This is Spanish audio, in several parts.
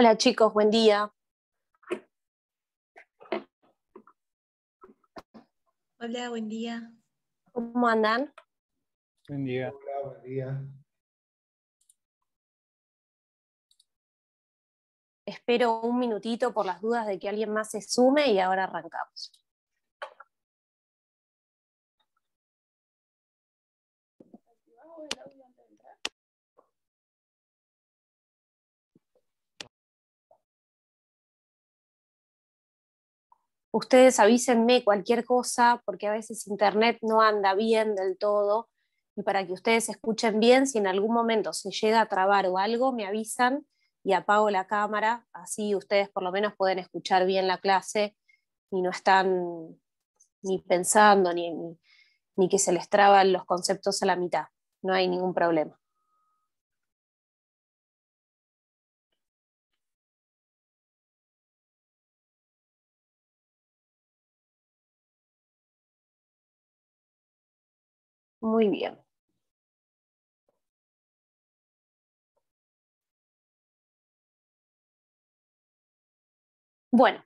Hola chicos, buen día. Hola, buen día. ¿Cómo andan? Buen día. Hola, buen día. Espero un minutito por las dudas de que alguien más se sume y ahora arrancamos. ustedes avísenme cualquier cosa, porque a veces Internet no anda bien del todo, y para que ustedes escuchen bien, si en algún momento se llega a trabar o algo, me avisan y apago la cámara, así ustedes por lo menos pueden escuchar bien la clase y no están ni pensando ni, que se les traban los conceptos a la mitad. No hay ningún problema. Muy bien. Bueno,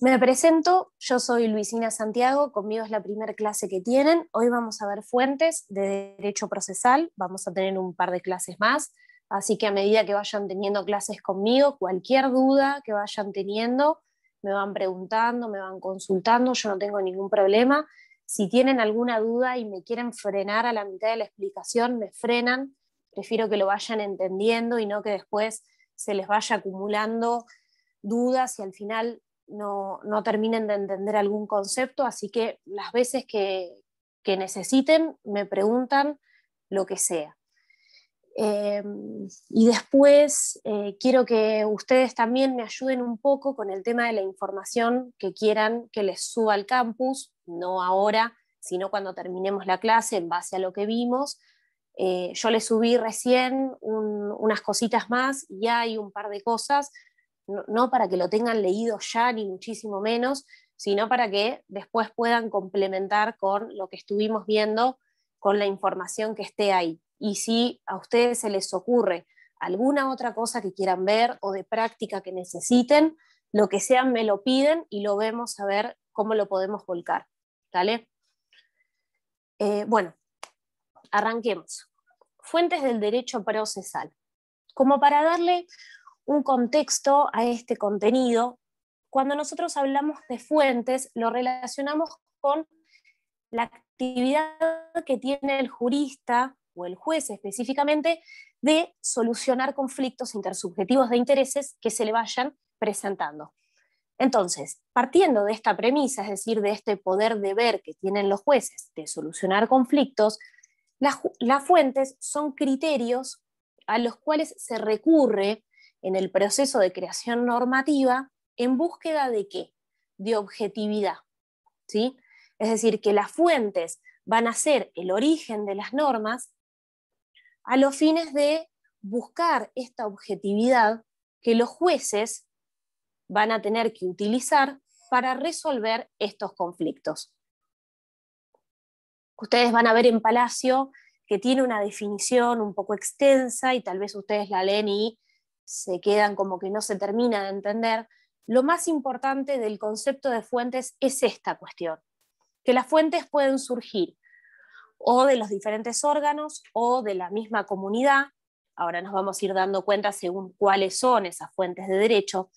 me presento, yo soy Luisina Santiago, conmigo es la primera clase que tienen. Hoy vamos a ver fuentes de derecho procesal, vamos a tener un par de clases más, así que a medida que vayan teniendo clases conmigo, cualquier duda que vayan teniendo, me van preguntando, me van consultando, yo no tengo ningún problema. Si tienen alguna duda y me quieren frenar a la mitad de la explicación, me frenan. Prefiero que lo vayan entendiendo y no que después se les vaya acumulando dudas y al final no, terminen de entender algún concepto. Así que las veces que necesiten, me preguntan lo que sea. Em, y después eh, quiero que ustedes también me ayuden un poco con el tema de la información que quieran que les suba al campus, no ahora, sino cuando terminemos la clase en base a lo que vimos. Eh, yo les subí recién unas cositas más y hay un par de cosas, no para que lo tengan leído ya, ni muchísimo menos, sino para que después puedan complementar con lo que estuvimos viendo, con la información que esté ahí y si a ustedes se les ocurre alguna otra cosa que quieran ver o de práctica que necesiten, lo que sea me lo piden y lo vemos a ver cómo lo podemos volcar. ¿vale? Eh, bueno, arranquemos. Fuentes del derecho procesal. Como para darle un contexto a este contenido, cuando nosotros hablamos de fuentes, lo relacionamos con la actividad que tiene el jurista o el juez específicamente, de solucionar conflictos intersubjetivos de intereses que se le vayan presentando. Entonces, partiendo de esta premisa, es decir, de este poder deber que tienen los jueces de solucionar conflictos, las, fuentes son criterios a los cuales se recurre en el proceso de creación normativa en búsqueda de qué? De objetividad. ¿sí? Es decir, que las fuentes van a ser el origen de las normas, a los fines de buscar esta objetividad que los jueces van a tener que utilizar para resolver estos conflictos. Ustedes van a ver en Palacio que tiene una definición un poco extensa y tal vez ustedes la leen y se quedan como que no se termina de entender. Lo más importante del concepto de fuentes es esta cuestión, que las fuentes pueden surgir o de los diferentes órganos o de la misma comunidad. Ahora nos vamos a ir dando cuenta según cuáles son esas fuentes de derecho,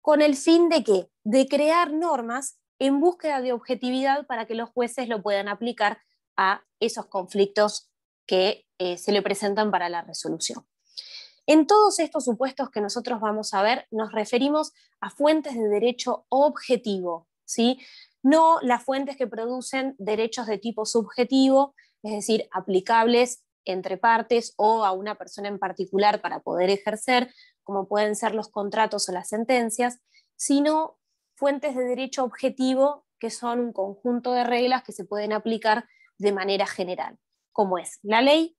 con el fin de qué? De crear normas en búsqueda de objetividad para que los jueces lo puedan aplicar a esos conflictos que eh, se le presentan para la resolución. En todos estos supuestos que nosotros vamos a ver, nos referimos a fuentes de derecho objetivo, ¿sí? no las fuentes que producen derechos de tipo subjetivo, es decir, aplicables entre partes o a una persona en particular para poder ejercer, como pueden ser los contratos o las sentencias, sino fuentes de derecho objetivo que son un conjunto de reglas que se pueden aplicar de manera general, como es la ley,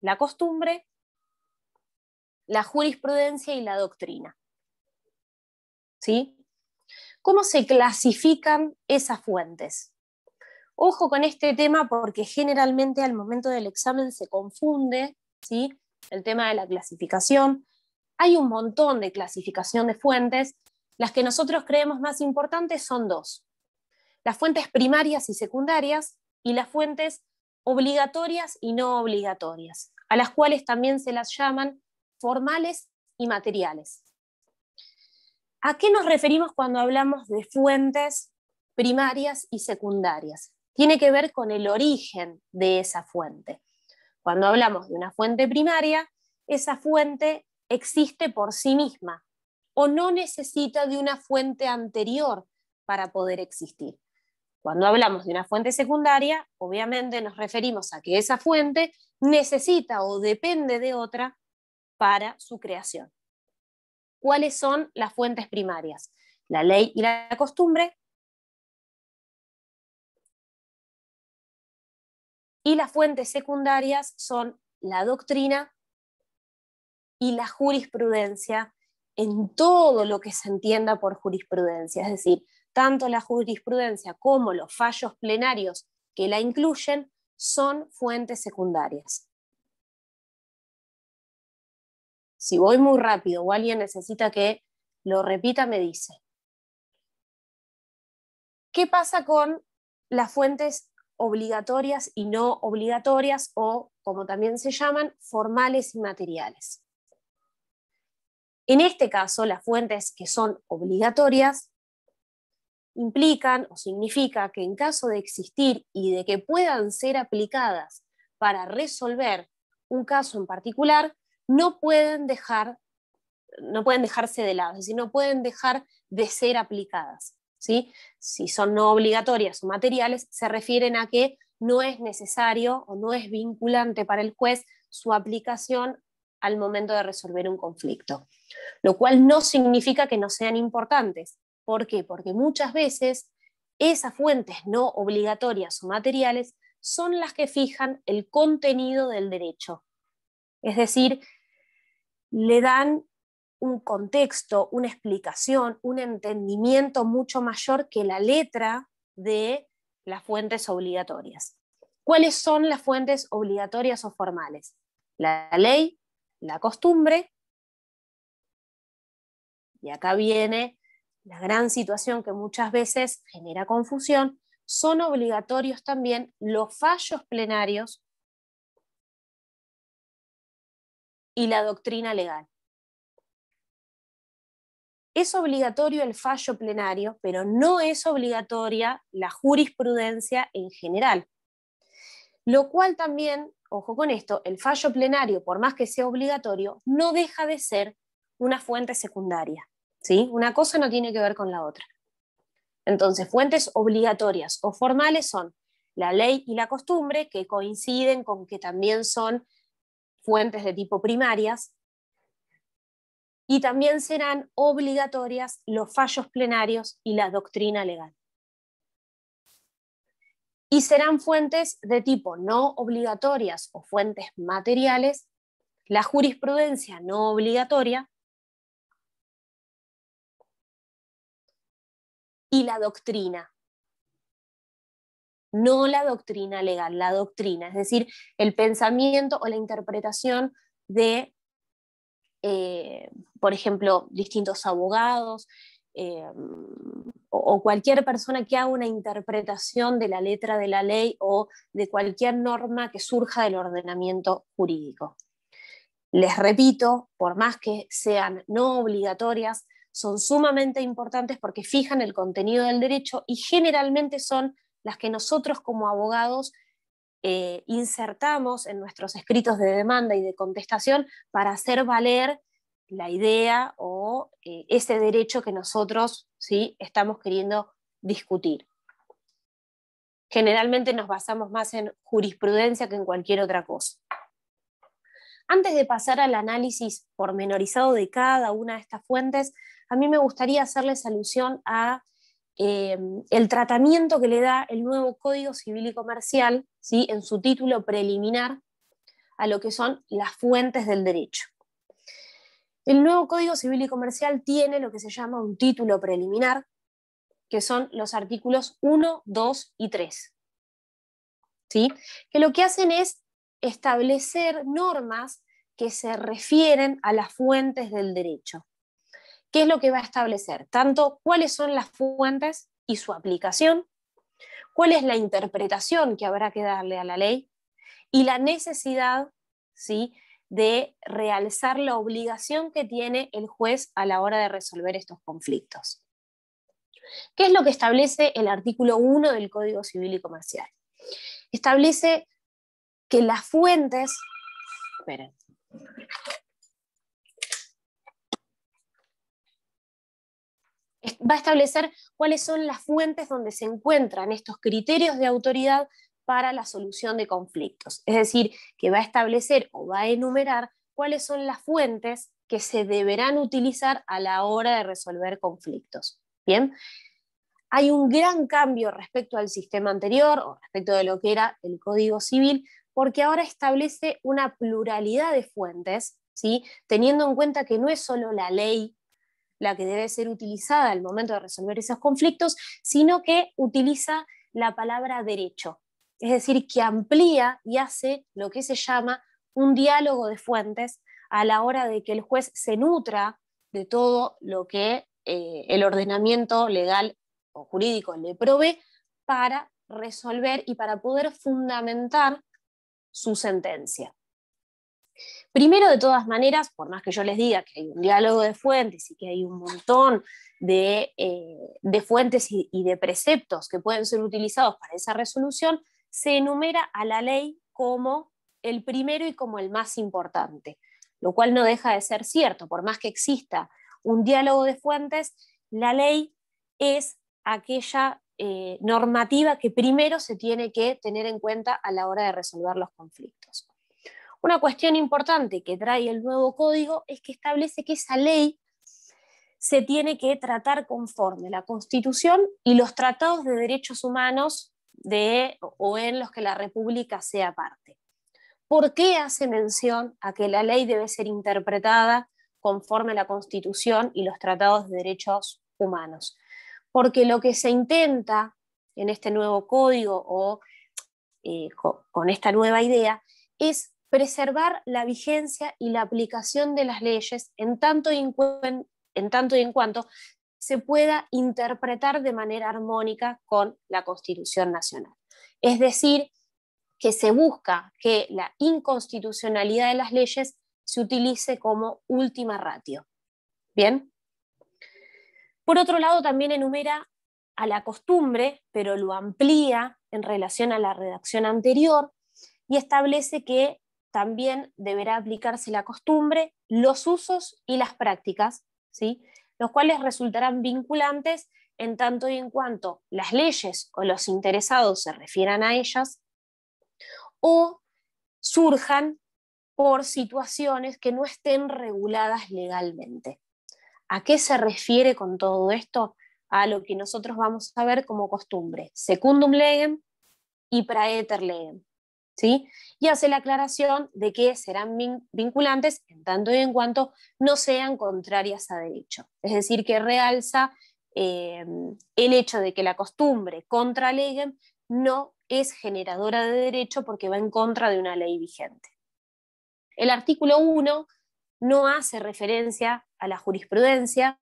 la costumbre, la jurisprudencia y la doctrina. ¿Sí? ¿Cómo se clasifican esas fuentes? Ojo con este tema porque generalmente al momento del examen se confunde ¿sí? el tema de la clasificación. Hay un montón de clasificación de fuentes. Las que nosotros creemos más importantes son dos. Las fuentes primarias y secundarias y las fuentes obligatorias y no obligatorias, a las cuales también se las llaman formales y materiales. ¿A qué nos referimos cuando hablamos de fuentes primarias y secundarias? Tiene que ver con el origen de esa fuente. Cuando hablamos de una fuente primaria, esa fuente existe por sí misma o no necesita de una fuente anterior para poder existir. Cuando hablamos de una fuente secundaria, obviamente nos referimos a que esa fuente necesita o depende de otra para su creación cuáles son las fuentes primarias, la ley y la costumbre, y las fuentes secundarias son la doctrina y la jurisprudencia en todo lo que se entienda por jurisprudencia, es decir, tanto la jurisprudencia como los fallos plenarios que la incluyen son fuentes secundarias. Si voy muy rápido o alguien necesita que lo repita, me dice. ¿Qué pasa con las fuentes obligatorias y no obligatorias o, como también se llaman, formales y materiales? En este caso, las fuentes que son obligatorias implican o significa que en caso de existir y de que puedan ser aplicadas para resolver un caso en particular, no pueden dejar no pueden dejarse de lado, es decir, no pueden dejar de ser aplicadas. ¿sí? Si son no obligatorias o materiales, se refieren a que no es necesario o no es vinculante para el juez su aplicación al momento de resolver un conflicto. Lo cual no significa que no sean importantes. ¿Por qué? Porque muchas veces esas fuentes no obligatorias o materiales son las que fijan el contenido del derecho. Es decir, le dan un contexto, una explicación, un entendimiento mucho mayor que la letra de las fuentes obligatorias. ¿Cuáles son las fuentes obligatorias o formales? La ley, la costumbre, y acá viene la gran situación que muchas veces genera confusión, son obligatorios también los fallos plenarios y la doctrina legal. Es obligatorio el fallo plenario, pero no es obligatoria la jurisprudencia en general. Lo cual también, ojo con esto, el fallo plenario, por más que sea obligatorio, no deja de ser una fuente secundaria. ¿sí? Una cosa no tiene que ver con la otra. Entonces, fuentes obligatorias o formales son la ley y la costumbre, que coinciden con que también son fuentes de tipo primarias, y también serán obligatorias los fallos plenarios y la doctrina legal. Y serán fuentes de tipo no obligatorias o fuentes materiales, la jurisprudencia no obligatoria y la doctrina no la doctrina legal, la doctrina, es decir, el pensamiento o la interpretación de, eh, por ejemplo, distintos abogados eh, o cualquier persona que haga una interpretación de la letra de la ley o de cualquier norma que surja del ordenamiento jurídico. Les repito, por más que sean no obligatorias, son sumamente importantes porque fijan el contenido del derecho y generalmente son las que nosotros como abogados eh, insertamos en nuestros escritos de demanda y de contestación para hacer valer la idea o eh, ese derecho que nosotros ¿sí? estamos queriendo discutir. Generalmente nos basamos más en jurisprudencia que en cualquier otra cosa. Antes de pasar al análisis pormenorizado de cada una de estas fuentes, a mí me gustaría hacerles alusión a eh, el tratamiento que le da el nuevo Código Civil y Comercial, ¿sí? en su título preliminar, a lo que son las fuentes del derecho. El nuevo Código Civil y Comercial tiene lo que se llama un título preliminar, que son los artículos 1, 2 y 3. ¿Sí? Que lo que hacen es establecer normas que se refieren a las fuentes del derecho. ¿Qué es lo que va a establecer? Tanto cuáles son las fuentes y su aplicación, cuál es la interpretación que habrá que darle a la ley y la necesidad ¿sí? de realzar la obligación que tiene el juez a la hora de resolver estos conflictos. ¿Qué es lo que establece el artículo 1 del Código Civil y Comercial? Establece que las fuentes... Esperen. va a establecer cuáles son las fuentes donde se encuentran estos criterios de autoridad para la solución de conflictos. Es decir, que va a establecer o va a enumerar cuáles son las fuentes que se deberán utilizar a la hora de resolver conflictos. Bien, hay un gran cambio respecto al sistema anterior o respecto de lo que era el Código Civil, porque ahora establece una pluralidad de fuentes, ¿sí? teniendo en cuenta que no es solo la ley la que debe ser utilizada al momento de resolver esos conflictos, sino que utiliza la palabra derecho, es decir, que amplía y hace lo que se llama un diálogo de fuentes a la hora de que el juez se nutra de todo lo que eh, el ordenamiento legal o jurídico le provee para resolver y para poder fundamentar su sentencia. Primero, de todas maneras, por más que yo les diga que hay un diálogo de fuentes y que hay un montón de, eh, fuentes y, de preceptos que pueden ser utilizados para esa resolución, se enumera a la ley como el primero y como el más importante, lo cual no deja de ser cierto, por más que exista un diálogo de fuentes, la ley es aquella eh, normativa que primero se tiene que tener en cuenta a la hora de resolver los conflictos. Una cuestión importante que trae el nuevo código es que establece que esa ley se tiene que tratar conforme la Constitución y los tratados de derechos humanos de, o en los que la República sea parte. ¿Por qué hace mención a que la ley debe ser interpretada conforme la Constitución y los tratados de derechos humanos? Porque lo que se intenta en este nuevo código o eh, con esta nueva idea es preservar la vigencia y la aplicación de las leyes en tanto y en, cuanto se pueda interpretar de manera armónica con la Constitución Nacional. Es decir, que se busca que la inconstitucionalidad de las leyes se utilice como última ratio. ¿Bien? Por otro lado, también enumera a la costumbre, pero lo amplía en relación a la redacción anterior, y establece que también deberá aplicarse la costumbre, los usos y las prácticas, ¿sí? los cuales resultarán vinculantes en tanto y en cuanto las leyes o los interesados se refieran a ellas, o surjan por situaciones que no estén reguladas legalmente. ¿A qué se refiere con todo esto? A lo que nosotros vamos a ver como costumbre, secundum legem y praeter legem. Y hace la aclaración de que serán vinculantes en tanto y en cuanto no sean contrarias a derecho. Es decir, que realza eh, el hecho de que la costumbre contra legem no es generadora de derecho porque va en contra de una ley vigente. El artículo 1 no hace referencia a la jurisprudencia,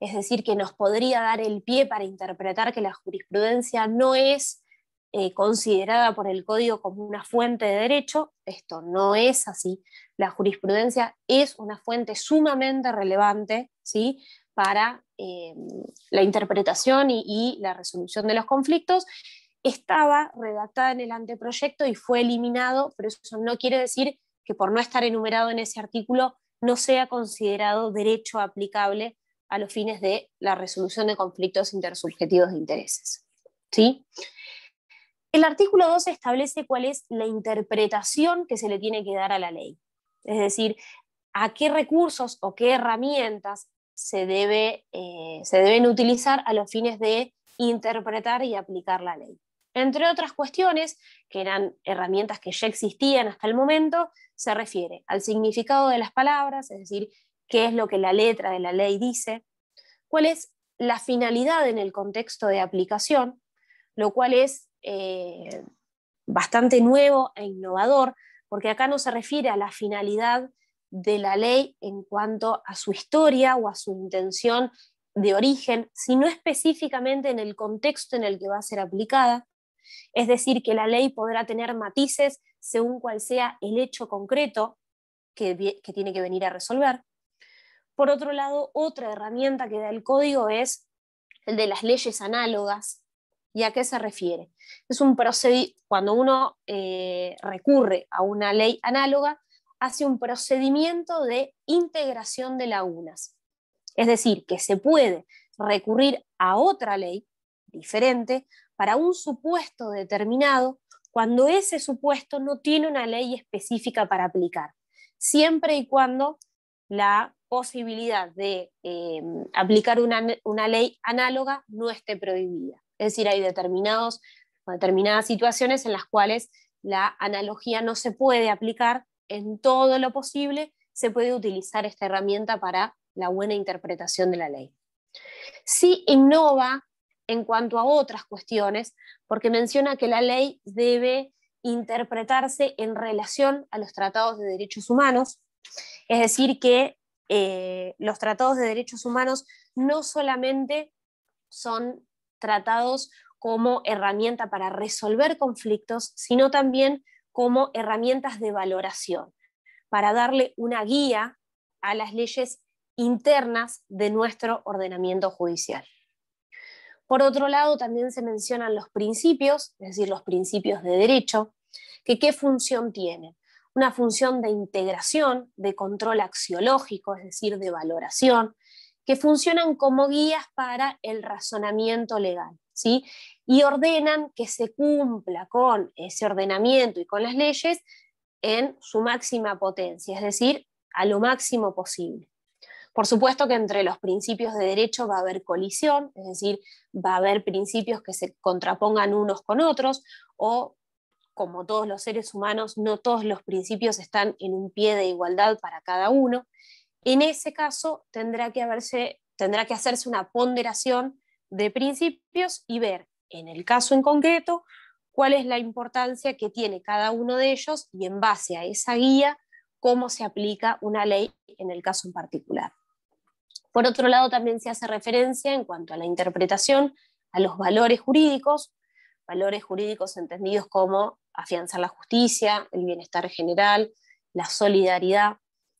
es decir, que nos podría dar el pie para interpretar que la jurisprudencia no es eh, considerada por el código como una fuente de derecho. Esto no es así. La jurisprudencia es una fuente sumamente relevante ¿sí? para eh, la interpretación y, la resolución de los conflictos estaba redactada en el anteproyecto y fue eliminado, pero eso no quiere decir que por no estar enumerado en ese artículo no sea considerado derecho aplicable a los fines de la resolución de conflictos intersubjetivos de intereses. ¿Sí? El artículo 2 establece cuál es la interpretación que se le tiene que dar a la ley, es decir, a qué recursos o qué herramientas se, debe, eh, se deben utilizar a los fines de interpretar y aplicar la ley. Entre otras cuestiones, que eran herramientas que ya existían hasta el momento, se refiere al significado de las palabras, es decir, qué es lo que la letra de la ley dice, cuál es la finalidad en el contexto de aplicación, lo cual es eh, bastante nuevo e innovador, porque acá no se refiere a la finalidad de la ley en cuanto a su historia o a su intención de origen, sino específicamente en el contexto en el que va a ser aplicada. Es decir, que la ley podrá tener matices según cuál sea el hecho concreto que tiene que venir a resolver. Por otro lado, otra herramienta que da el código es el de las leyes análogas, ¿Y a qué se refiere? Es un cuando uno eh, recurre a una ley análoga, hace un procedimiento de integración de lagunas. Es decir, que se puede recurrir a otra ley diferente para un supuesto determinado cuando ese supuesto no tiene una ley específica para aplicar, siempre y cuando la posibilidad de eh, aplicar una ley análoga no esté prohibida. Es decir, hay determinados, determinadas situaciones en las cuales la analogía no se puede aplicar en todo lo posible, se puede utilizar esta herramienta para la buena interpretación de la ley. Sí innova en cuanto a otras cuestiones, porque menciona que la ley debe interpretarse en relación a los tratados de derechos humanos, es decir, que eh, los tratados de derechos humanos no solamente son tratados como herramienta para resolver conflictos, sino también como herramientas de valoración, para darle una guía a las leyes internas de nuestro ordenamiento judicial. Por otro lado, también se mencionan los principios, es decir, los principios de derecho, que qué función tienen. Una función de integración, de control axiológico, es decir, de valoración, que funcionan como guías para el razonamiento legal, ¿sí? Y ordenan que se cumpla con ese ordenamiento y con las leyes en su máxima potencia, es decir, a lo máximo posible. Por supuesto que entre los principios de derecho va a haber colisión, es decir, va a haber principios que se contrapongan unos con otros o como todos los seres humanos, no todos los principios están en un pie de igualdad para cada uno. En ese caso, tendrá que, hacerse una ponderación de principios y ver, en el caso en concreto, cuál es la importancia que tiene cada uno de ellos y en base a esa guía, cómo se aplica una ley en el caso en particular. Por otro lado, también se hace referencia en cuanto a la interpretación a los valores jurídicos, valores jurídicos entendidos como afianzar la justicia, el bienestar general, la solidaridad,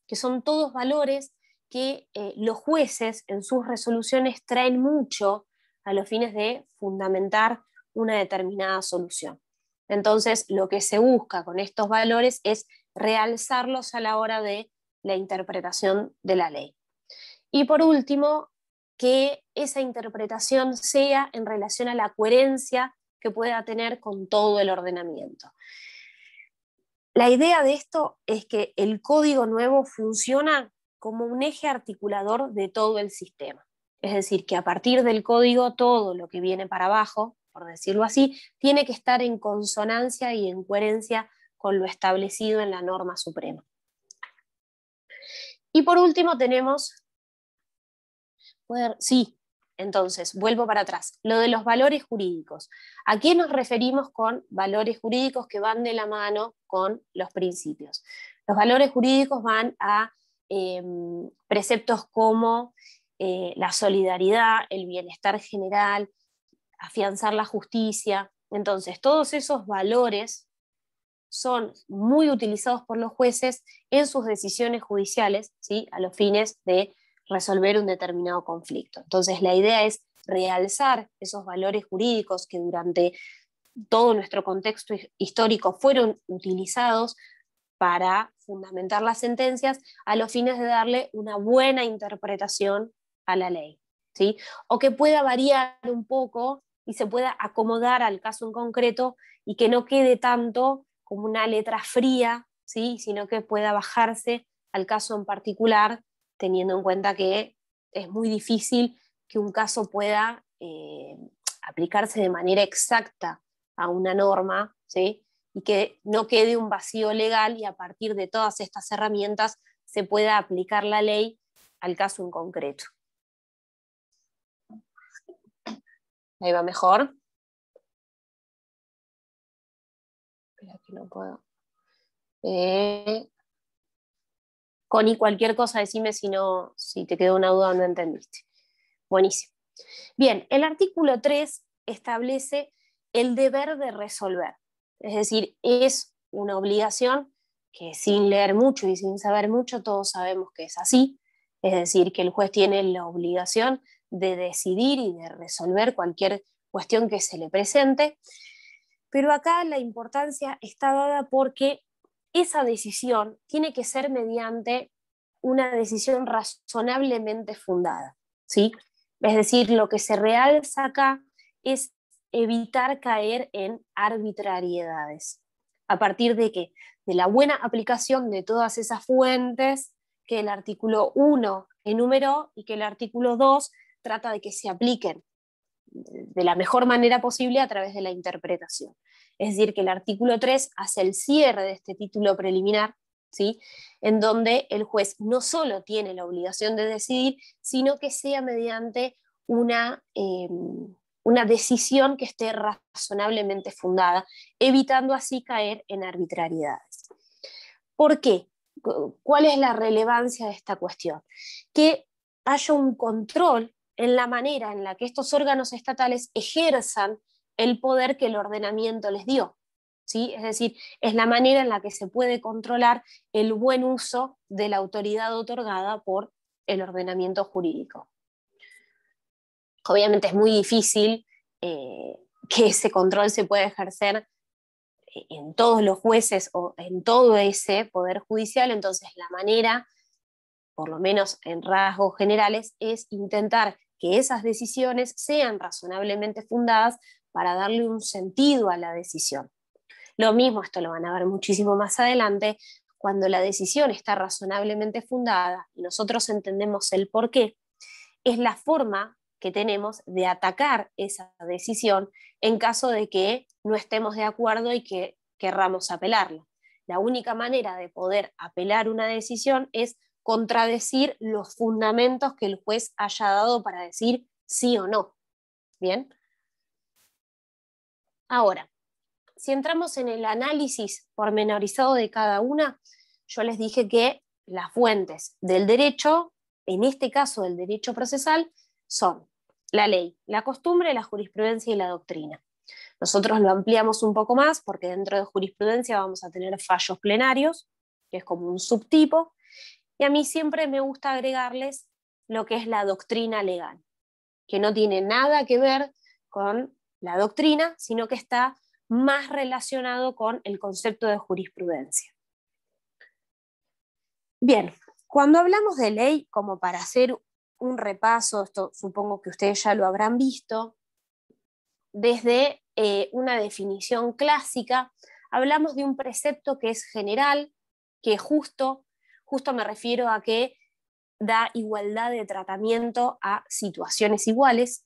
que son todos valores que eh, los jueces en sus resoluciones traen mucho a los fines de fundamentar una determinada solución. Entonces, lo que se busca con estos valores es realzarlos a la hora de la interpretación de la ley. Y por último, que esa interpretación sea en relación a la coherencia que pueda tener con todo el ordenamiento. La idea de esto es que el código nuevo funciona como un eje articulador de todo el sistema. Es decir, que a partir del código todo lo que viene para abajo, por decirlo así, tiene que estar en consonancia y en coherencia con lo establecido en la norma suprema. Y por último tenemos, sí, entonces, vuelvo para atrás. Lo de los valores jurídicos. ¿A qué nos referimos con valores jurídicos que van de la mano con los principios? Los valores jurídicos van a em, preceptos como eh, la solidaridad, el bienestar general, afianzar la justicia. Entonces, todos esos valores son muy utilizados por los jueces en sus decisiones judiciales, ¿sí? a los fines de resolver un determinado conflicto. Entonces, la idea es realzar esos valores jurídicos que durante todo nuestro contexto histórico fueron utilizados para fundamentar las sentencias a los fines de darle una buena interpretación a la ley, ¿sí? O que pueda variar un poco y se pueda acomodar al caso en concreto y que no quede tanto como una letra fría, ¿sí? sino que pueda bajarse al caso en particular teniendo en cuenta que es muy difícil que un caso pueda eh, aplicarse de manera exacta a una norma, ¿sí? y que no quede un vacío legal y a partir de todas estas herramientas se pueda aplicar la ley al caso en concreto. Ahí va mejor. Espera que no puedo. Eh, ni cualquier cosa decime si, no, si te quedó una duda o no entendiste. Buenísimo. Bien, el artículo 3 establece el deber de resolver. Es decir, es una obligación que sin leer mucho y sin saber mucho todos sabemos que es así. Es decir, que el juez tiene la obligación de decidir y de resolver cualquier cuestión que se le presente. Pero acá la importancia está dada porque esa decisión tiene que ser mediante una decisión razonablemente fundada. ¿sí? Es decir, lo que se realza acá es evitar caer en arbitrariedades. ¿A partir de que De la buena aplicación de todas esas fuentes que el artículo 1 enumeró y que el artículo 2 trata de que se apliquen de la mejor manera posible a través de la interpretación. Es decir, que el artículo 3 hace el cierre de este título preliminar, ¿sí? en donde el juez no solo tiene la obligación de decidir, sino que sea mediante una, eh, una decisión que esté razonablemente fundada, evitando así caer en arbitrariedades. ¿Por qué? ¿Cuál es la relevancia de esta cuestión? Que haya un control en la manera en la que estos órganos estatales ejerzan el poder que el ordenamiento les dio. ¿sí? Es decir, es la manera en la que se puede controlar el buen uso de la autoridad otorgada por el ordenamiento jurídico. Obviamente es muy difícil eh, que ese control se pueda ejercer en todos los jueces o en todo ese poder judicial, entonces la manera, por lo menos en rasgos generales, es intentar que esas decisiones sean razonablemente fundadas para darle un sentido a la decisión. Lo mismo, esto lo van a ver muchísimo más adelante, cuando la decisión está razonablemente fundada y nosotros entendemos el por qué, es la forma que tenemos de atacar esa decisión en caso de que no estemos de acuerdo y que querramos apelarla. La única manera de poder apelar una decisión es contradecir los fundamentos que el juez haya dado para decir sí o no. Bien. Ahora, si entramos en el análisis pormenorizado de cada una, yo les dije que las fuentes del derecho, en este caso del derecho procesal, son la ley, la costumbre, la jurisprudencia y la doctrina. Nosotros lo ampliamos un poco más porque dentro de jurisprudencia vamos a tener fallos plenarios, que es como un subtipo, y a mí siempre me gusta agregarles lo que es la doctrina legal, que no tiene nada que ver con la doctrina, sino que está más relacionado con el concepto de jurisprudencia. Bien, cuando hablamos de ley, como para hacer un repaso, esto supongo que ustedes ya lo habrán visto, desde eh, una definición clásica, hablamos de un precepto que es general, que es justo, Justo me refiero a que da igualdad de tratamiento a situaciones iguales,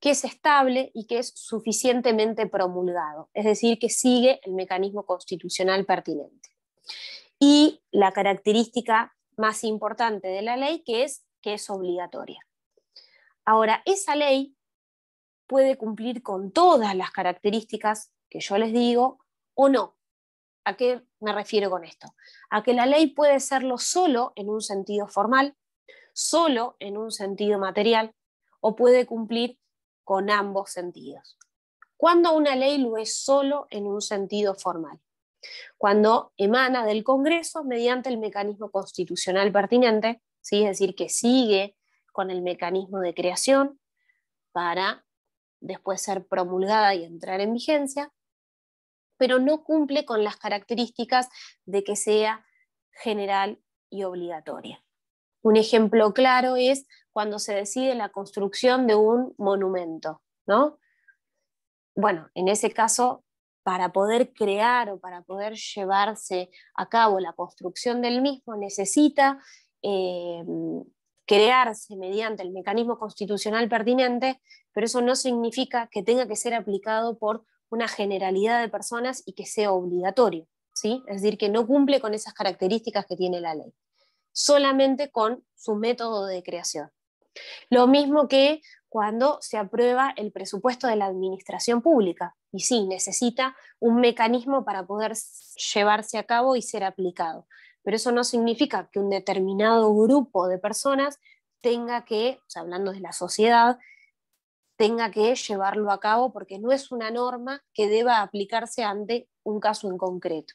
que es estable y que es suficientemente promulgado, es decir, que sigue el mecanismo constitucional pertinente. Y la característica más importante de la ley, que es que es obligatoria. Ahora, esa ley puede cumplir con todas las características que yo les digo o no. ¿A qué me refiero con esto? A que la ley puede serlo solo en un sentido formal, solo en un sentido material, o puede cumplir con ambos sentidos. Cuando una ley lo es solo en un sentido formal? Cuando emana del Congreso mediante el mecanismo constitucional pertinente, es decir, que sigue con el mecanismo de creación para después ser promulgada y entrar en vigencia, pero no cumple con las características de que sea general y obligatoria. Un ejemplo claro es cuando se decide la construcción de un monumento, Bueno, en ese caso, para poder crear o para poder llevarse a cabo la construcción del mismo, necesita eh, crearse mediante el mecanismo constitucional pertinente, pero eso no significa que tenga que ser aplicado por una generalidad de personas y que sea obligatorio, ¿sí? Es decir, que no cumple con esas características que tiene la ley, solamente con su método de creación. Lo mismo que cuando se aprueba el presupuesto de la administración pública. Y sí, necesita un mecanismo para poder llevarse a cabo y ser aplicado. Pero eso no significa que un determinado grupo de personas tenga que, hablando de la sociedad, tenga que llevarlo a cabo porque no es una norma que deba aplicarse ante un caso en concreto.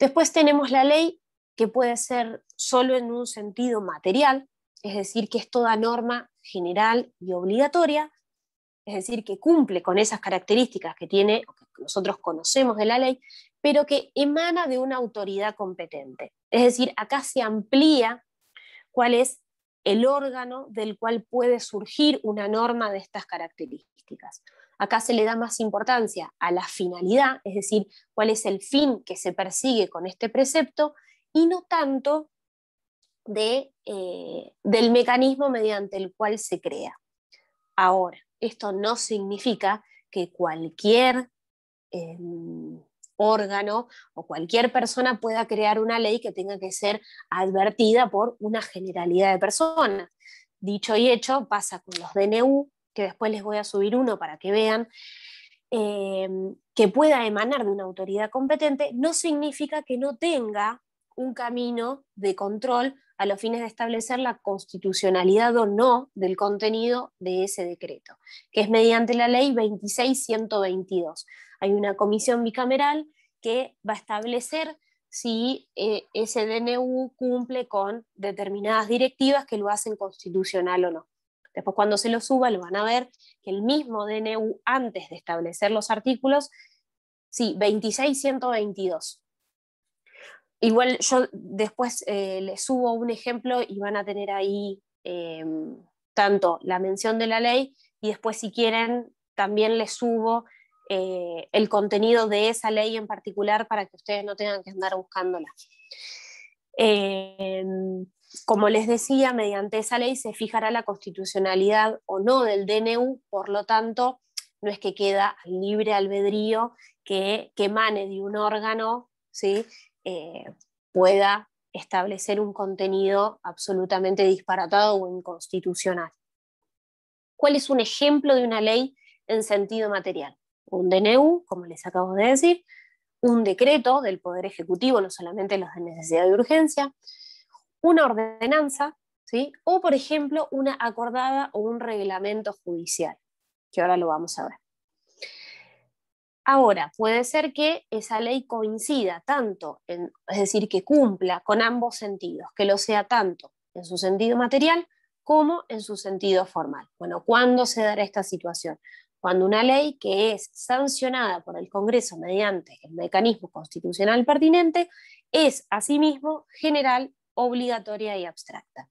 Después tenemos la ley que puede ser solo en un sentido material, es decir, que es toda norma general y obligatoria, es decir, que cumple con esas características que tiene, que nosotros conocemos de la ley, pero que emana de una autoridad competente. Es decir, acá se amplía cuál es el órgano del cual puede surgir una norma de estas características. Acá se le da más importancia a la finalidad, es decir, cuál es el fin que se persigue con este precepto, y no tanto eh, del mecanismo mediante el cual se crea. Ahora, esto no significa que cualquier em, órgano o cualquier persona pueda crear una ley que tenga que ser advertida por una generalidad de personas. Dicho y hecho, pasa con los DNU, que después les voy a subir uno para que vean, em, que pueda emanar de una autoridad competente, no significa que no tenga un camino de control a los fines de establecer la constitucionalidad o no del contenido de ese decreto, que es mediante la ley 26122. Hay una comisión bicameral que va a establecer si ese eh, DNU cumple con determinadas directivas que lo hacen constitucional o no. Después cuando se lo suba lo van a ver que el mismo DNU antes de establecer los artículos, sí, 26.122 Igual yo después eh, les subo un ejemplo y van a tener ahí em, tanto la mención de la ley y después si quieren también les subo eh, el contenido de esa ley en particular para que ustedes no tengan que andar buscándola. Em, como les decía, mediante esa ley se fijará la constitucionalidad o no del DNU, por lo tanto, no es que queda libre albedrío que, que emane de un órgano ¿sí? Eh, pueda establecer un contenido absolutamente disparatado o inconstitucional. ¿Cuál es un ejemplo de una ley en sentido material? Un DNU, como les acabo de decir, un decreto del Poder Ejecutivo, no solamente los de necesidad de urgencia, una ordenanza, ¿sí? o por ejemplo una acordada o un reglamento judicial, que ahora lo vamos a ver. Ahora, puede ser que esa ley coincida tanto, en, es decir, que cumpla con ambos sentidos, que lo sea tanto en su sentido material como en su sentido formal. Bueno, ¿cuándo se dará esta situación? Cuando una ley que es sancionada por el Congreso mediante el mecanismo constitucional pertinente es asimismo general, obligatoria y abstracta.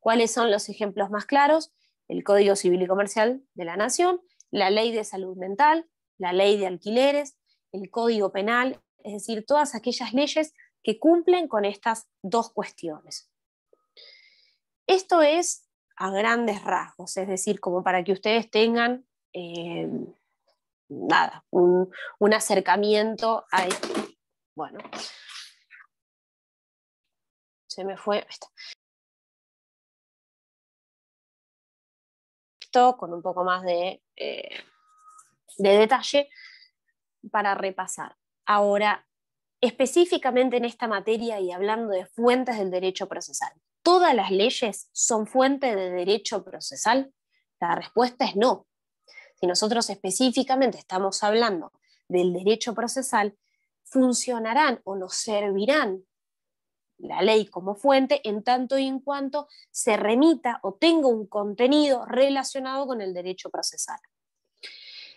¿Cuáles son los ejemplos más claros? El Código Civil y Comercial de la Nación, la Ley de Salud Mental, la ley de alquileres, el código penal, es decir, todas aquellas leyes que cumplen con estas dos cuestiones. Esto es a grandes rasgos, es decir, como para que ustedes tengan eh, nada, un, acercamiento a esto. Bueno, se me fue. Esto con un poco más de eh, de detalle para repasar. Ahora, específicamente en esta materia y hablando de fuentes del derecho procesal, ¿todas las leyes son fuente de derecho procesal? La respuesta es no. Si nosotros específicamente estamos hablando del derecho procesal, funcionarán o nos servirán la ley como fuente en tanto y en cuanto se remita o tenga un contenido relacionado con el derecho procesal.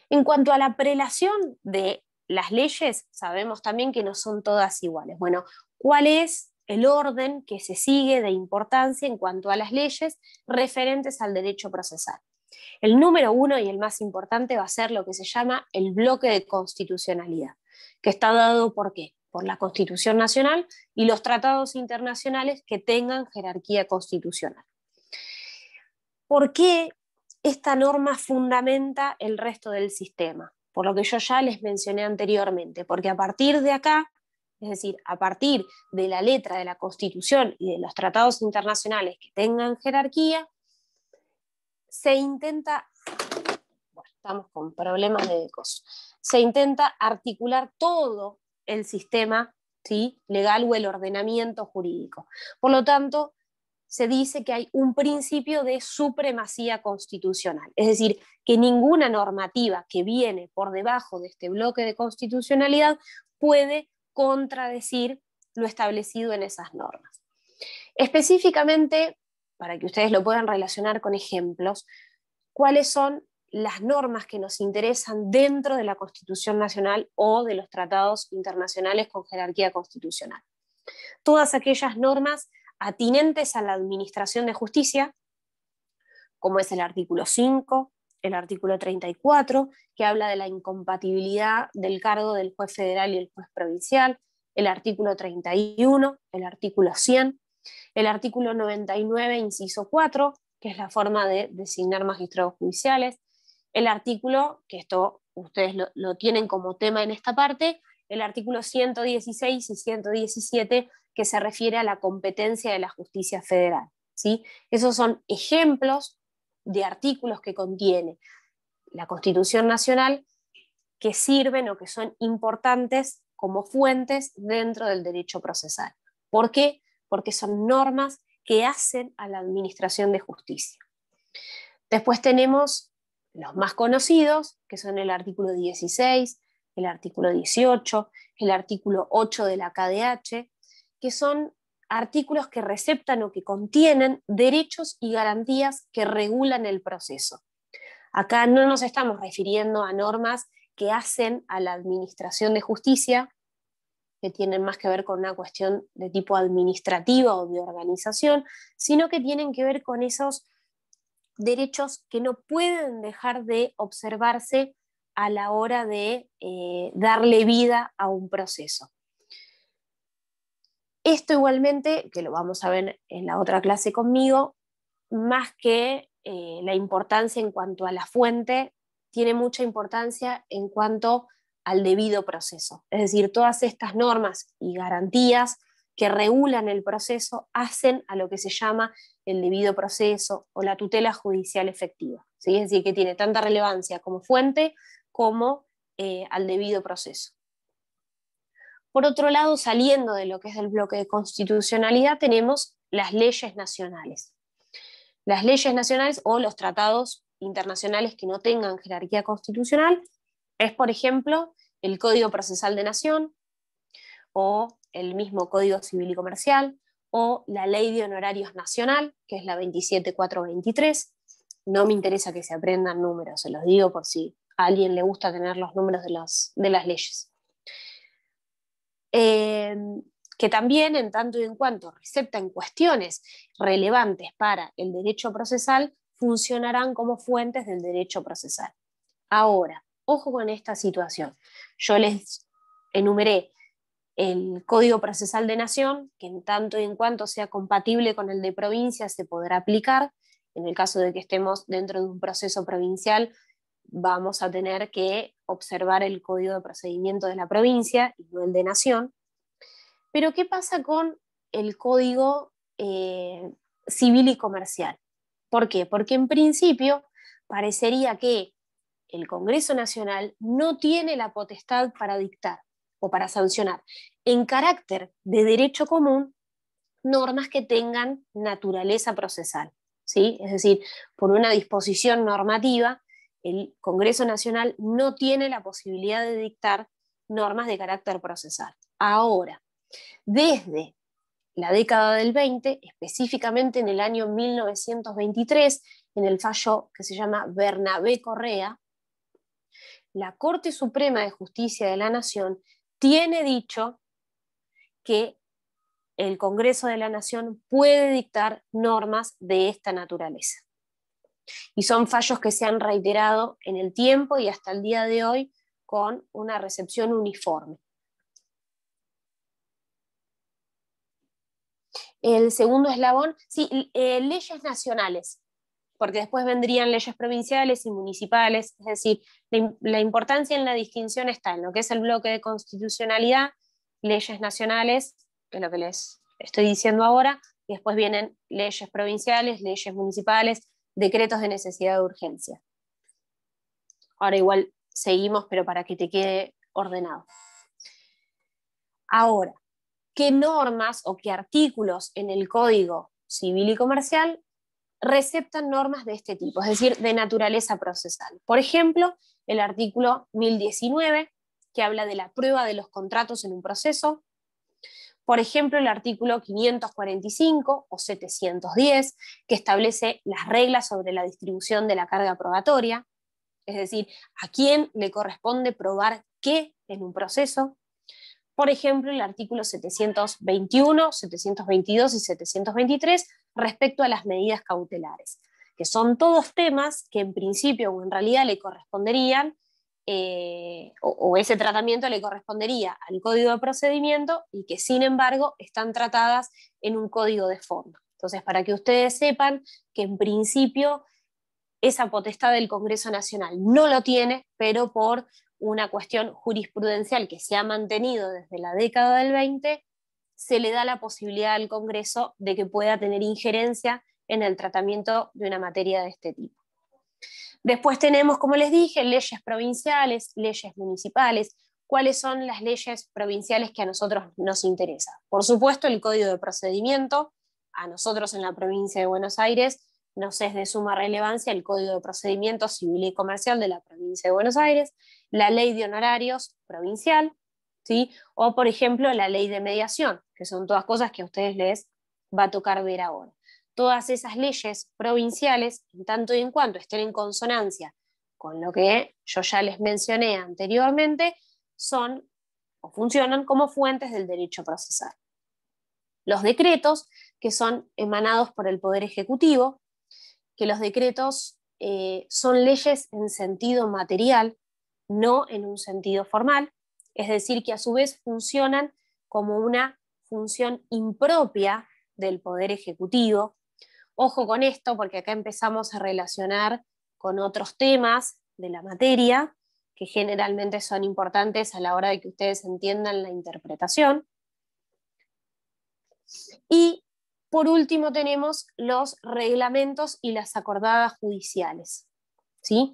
En cuanto a la prelación de las leyes, sabemos también que no son todas iguales. Bueno, ¿cuál es el orden que se sigue de importancia en cuanto a las leyes referentes al derecho procesal? El número uno y el más importante va a ser lo que se llama el bloque de constitucionalidad, que está dado por qué? Por la Constitución Nacional y los tratados internacionales que tengan jerarquía constitucional. ¿Por qué esta norma fundamenta el resto del sistema, por lo que yo ya les mencioné anteriormente, porque a partir de acá, es decir, a partir de la letra de la Constitución y de los tratados internacionales que tengan jerarquía, se intenta, estamos con problemas de se intenta articular todo el sistema ¿sí? legal o el ordenamiento jurídico. Por lo tanto, se dice que hay un principio de supremacía constitucional, es decir, que ninguna normativa que viene por debajo de este bloque de constitucionalidad puede contradecir lo establecido en esas normas. Específicamente, para que ustedes lo puedan relacionar con ejemplos, cuáles son las normas que nos interesan dentro de la Constitución Nacional o de los tratados internacionales con jerarquía constitucional. Todas aquellas normas atinentes a la Administración de Justicia, como es el artículo 5, el artículo 34, que habla de la incompatibilidad del cargo del juez federal y el juez provincial, el artículo 31, el artículo 100, el artículo 99, inciso 4, que es la forma de designar magistrados judiciales, el artículo, que esto ustedes lo, tienen como tema en esta parte, el artículo 116 y 117 que se refiere a la competencia de la justicia federal. ¿sí? Esos son ejemplos de artículos que contiene la Constitución Nacional que sirven o que son importantes como fuentes dentro del derecho procesal. ¿Por qué? Porque son normas que hacen a la administración de justicia. Después tenemos los más conocidos, que son el artículo 16, el artículo 18, el artículo 8 de la KDH, que son artículos que receptan o que contienen derechos y garantías que regulan el proceso. Acá no nos estamos refiriendo a normas que hacen a la administración de justicia, que tienen más que ver con una cuestión de tipo administrativa o de organización, sino que tienen que ver con esos derechos que no pueden dejar de observarse a la hora de eh, darle vida a un proceso. Esto igualmente, que lo vamos a ver en la otra clase conmigo, más que eh, la importancia en cuanto a la fuente, tiene mucha importancia en cuanto al debido proceso. Es decir, todas estas normas y garantías que regulan el proceso hacen a lo que se llama el debido proceso o la tutela judicial efectiva. Es decir, que tiene tanta relevancia como fuente como eh, al debido proceso. Por otro lado, saliendo de lo que es el bloque de constitucionalidad, tenemos las leyes nacionales. Las leyes nacionales o los tratados internacionales que no tengan jerarquía constitucional es, por ejemplo, el Código Procesal de Nación o el mismo Código Civil y Comercial o la Ley de Honorarios Nacional, que es la 27423. No me interesa que se aprendan números, se los digo por si a alguien le gusta tener los números de las, de las leyes que también en tanto y en cuanto receptan cuestiones relevantes para el derecho procesal, funcionarán como fuentes del derecho procesal. Ahora, ojo con esta situación. Yo les enumeré el Código Procesal de Nación, que en tanto y en cuanto sea compatible con el de provincia se podrá aplicar. En el caso de que estemos dentro de un proceso provincial, vamos a tener que observar el código de procedimiento de la provincia y no el de nación. Pero ¿qué pasa con el código eh, civil y comercial? ¿Por qué? Porque en principio parecería que el Congreso Nacional no tiene la potestad para dictar o para sancionar en carácter de derecho común normas que tengan naturaleza procesal. ¿sí? Es decir, por una disposición normativa el Congreso Nacional no tiene la posibilidad de dictar normas de carácter procesal. Ahora, desde la década del 20, específicamente en el año 1923, en el fallo que se llama Bernabé Correa, la Corte Suprema de Justicia de la Nación tiene dicho que el Congreso de la Nación puede dictar normas de esta naturaleza. Y son fallos que se han reiterado en el tiempo y hasta el día de hoy con una recepción uniforme. El segundo eslabón, sí, eh, leyes nacionales, porque después vendrían leyes provinciales y municipales, es decir, la, la importancia en la distinción está en lo que es el bloque de constitucionalidad, leyes nacionales, que es lo que les estoy diciendo ahora, y después vienen leyes provinciales, leyes municipales, decretos de necesidad de urgencia. Ahora igual seguimos, pero para que te quede ordenado. Ahora, ¿qué normas o qué artículos en el Código Civil y Comercial receptan normas de este tipo, es decir, de naturaleza procesal? Por ejemplo, el artículo 1019, que habla de la prueba de los contratos en un proceso, por ejemplo, el artículo 545 o 710, que establece las reglas sobre la distribución de la carga probatoria, es decir, a quién le corresponde probar qué en un proceso. Por ejemplo, el artículo 721, 722 y 723 respecto a las medidas cautelares, que son todos temas que en principio o en realidad le corresponderían eh, o, o, ese tratamiento le correspondería al código de procedimiento y que sin embargo están tratadas en un código de fondo. Entonces, para que ustedes sepan que en principio esa potestad del Congreso Nacional no lo tiene, pero por una cuestión jurisprudencial que se ha mantenido desde la década del 20, se le da la posibilidad al Congreso de que pueda tener injerencia en el tratamiento de una materia de este tipo. Después tenemos, como les dije, leyes provinciales, leyes municipales. ¿Cuáles son las leyes provinciales que a nosotros nos interesan? Por supuesto, el Código de Procedimiento. A nosotros en la provincia de Buenos Aires nos es de suma relevancia el Código de Procedimiento Civil y Comercial de la provincia de Buenos Aires, la Ley de Honorarios Provincial, ¿sí? o por ejemplo la Ley de Mediación, que son todas cosas que a ustedes les va a tocar ver ahora todas esas leyes provinciales, en tanto y en cuanto estén en consonancia con lo que yo ya les mencioné anteriormente, son o funcionan como fuentes del derecho procesal. Los decretos, que son emanados por el Poder Ejecutivo, que los decretos eh, son leyes en sentido material, no en un sentido formal, es decir, que a su vez funcionan como una función impropia del Poder Ejecutivo, ojo con esto, porque acá empezamos a relacionar con otros temas de la materia, que generalmente son importantes a la hora de que ustedes entiendan la interpretación. Y por último tenemos los reglamentos y las acordadas judiciales. ¿sí?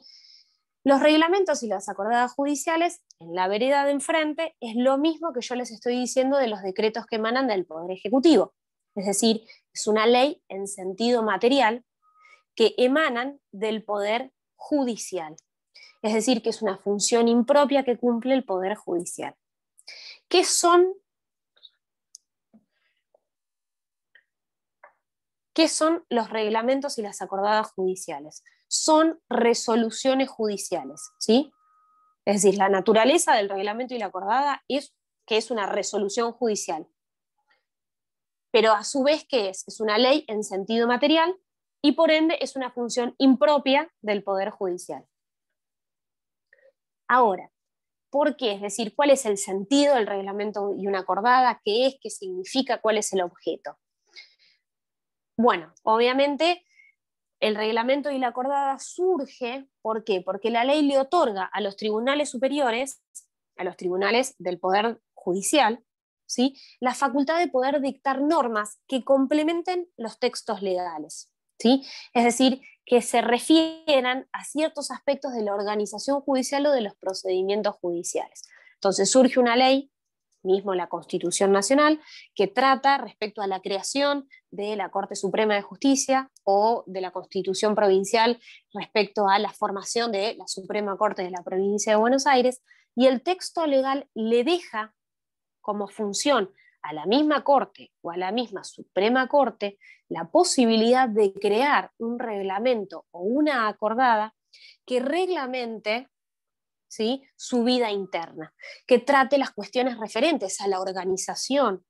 Los reglamentos y las acordadas judiciales, en la vereda de enfrente, es lo mismo que yo les estoy diciendo de los decretos que emanan del Poder Ejecutivo. Es decir, es una ley en sentido material que emanan del poder judicial. Es decir, que es una función impropia que cumple el poder judicial. ¿Qué son? ¿Qué son los reglamentos y las acordadas judiciales? Son resoluciones judiciales, ¿sí? Es decir, la naturaleza del reglamento y la acordada es que es una resolución judicial pero a su vez, ¿qué es? Es una ley en sentido material y por ende es una función impropia del Poder Judicial. Ahora, ¿por qué? Es decir, ¿cuál es el sentido del reglamento y una acordada? ¿Qué es? ¿Qué significa? ¿Cuál es el objeto? Bueno, obviamente el reglamento y la acordada surge, ¿por qué? Porque la ley le otorga a los tribunales superiores, a los tribunales del Poder Judicial, ¿sí? la facultad de poder dictar normas que complementen los textos legales. ¿sí? Es decir, que se refieran a ciertos aspectos de la organización judicial o de los procedimientos judiciales. Entonces surge una ley mismo la Constitución Nacional, que trata respecto a la creación de la Corte Suprema de Justicia o de la Constitución Provincial respecto a la formación de la Suprema Corte de la Provincia de Buenos Aires, y el texto legal le deja como función a la misma Corte o a la misma Suprema Corte la posibilidad de crear un reglamento o una acordada que reglamente ¿sí? su vida interna, que trate las cuestiones referentes a la organización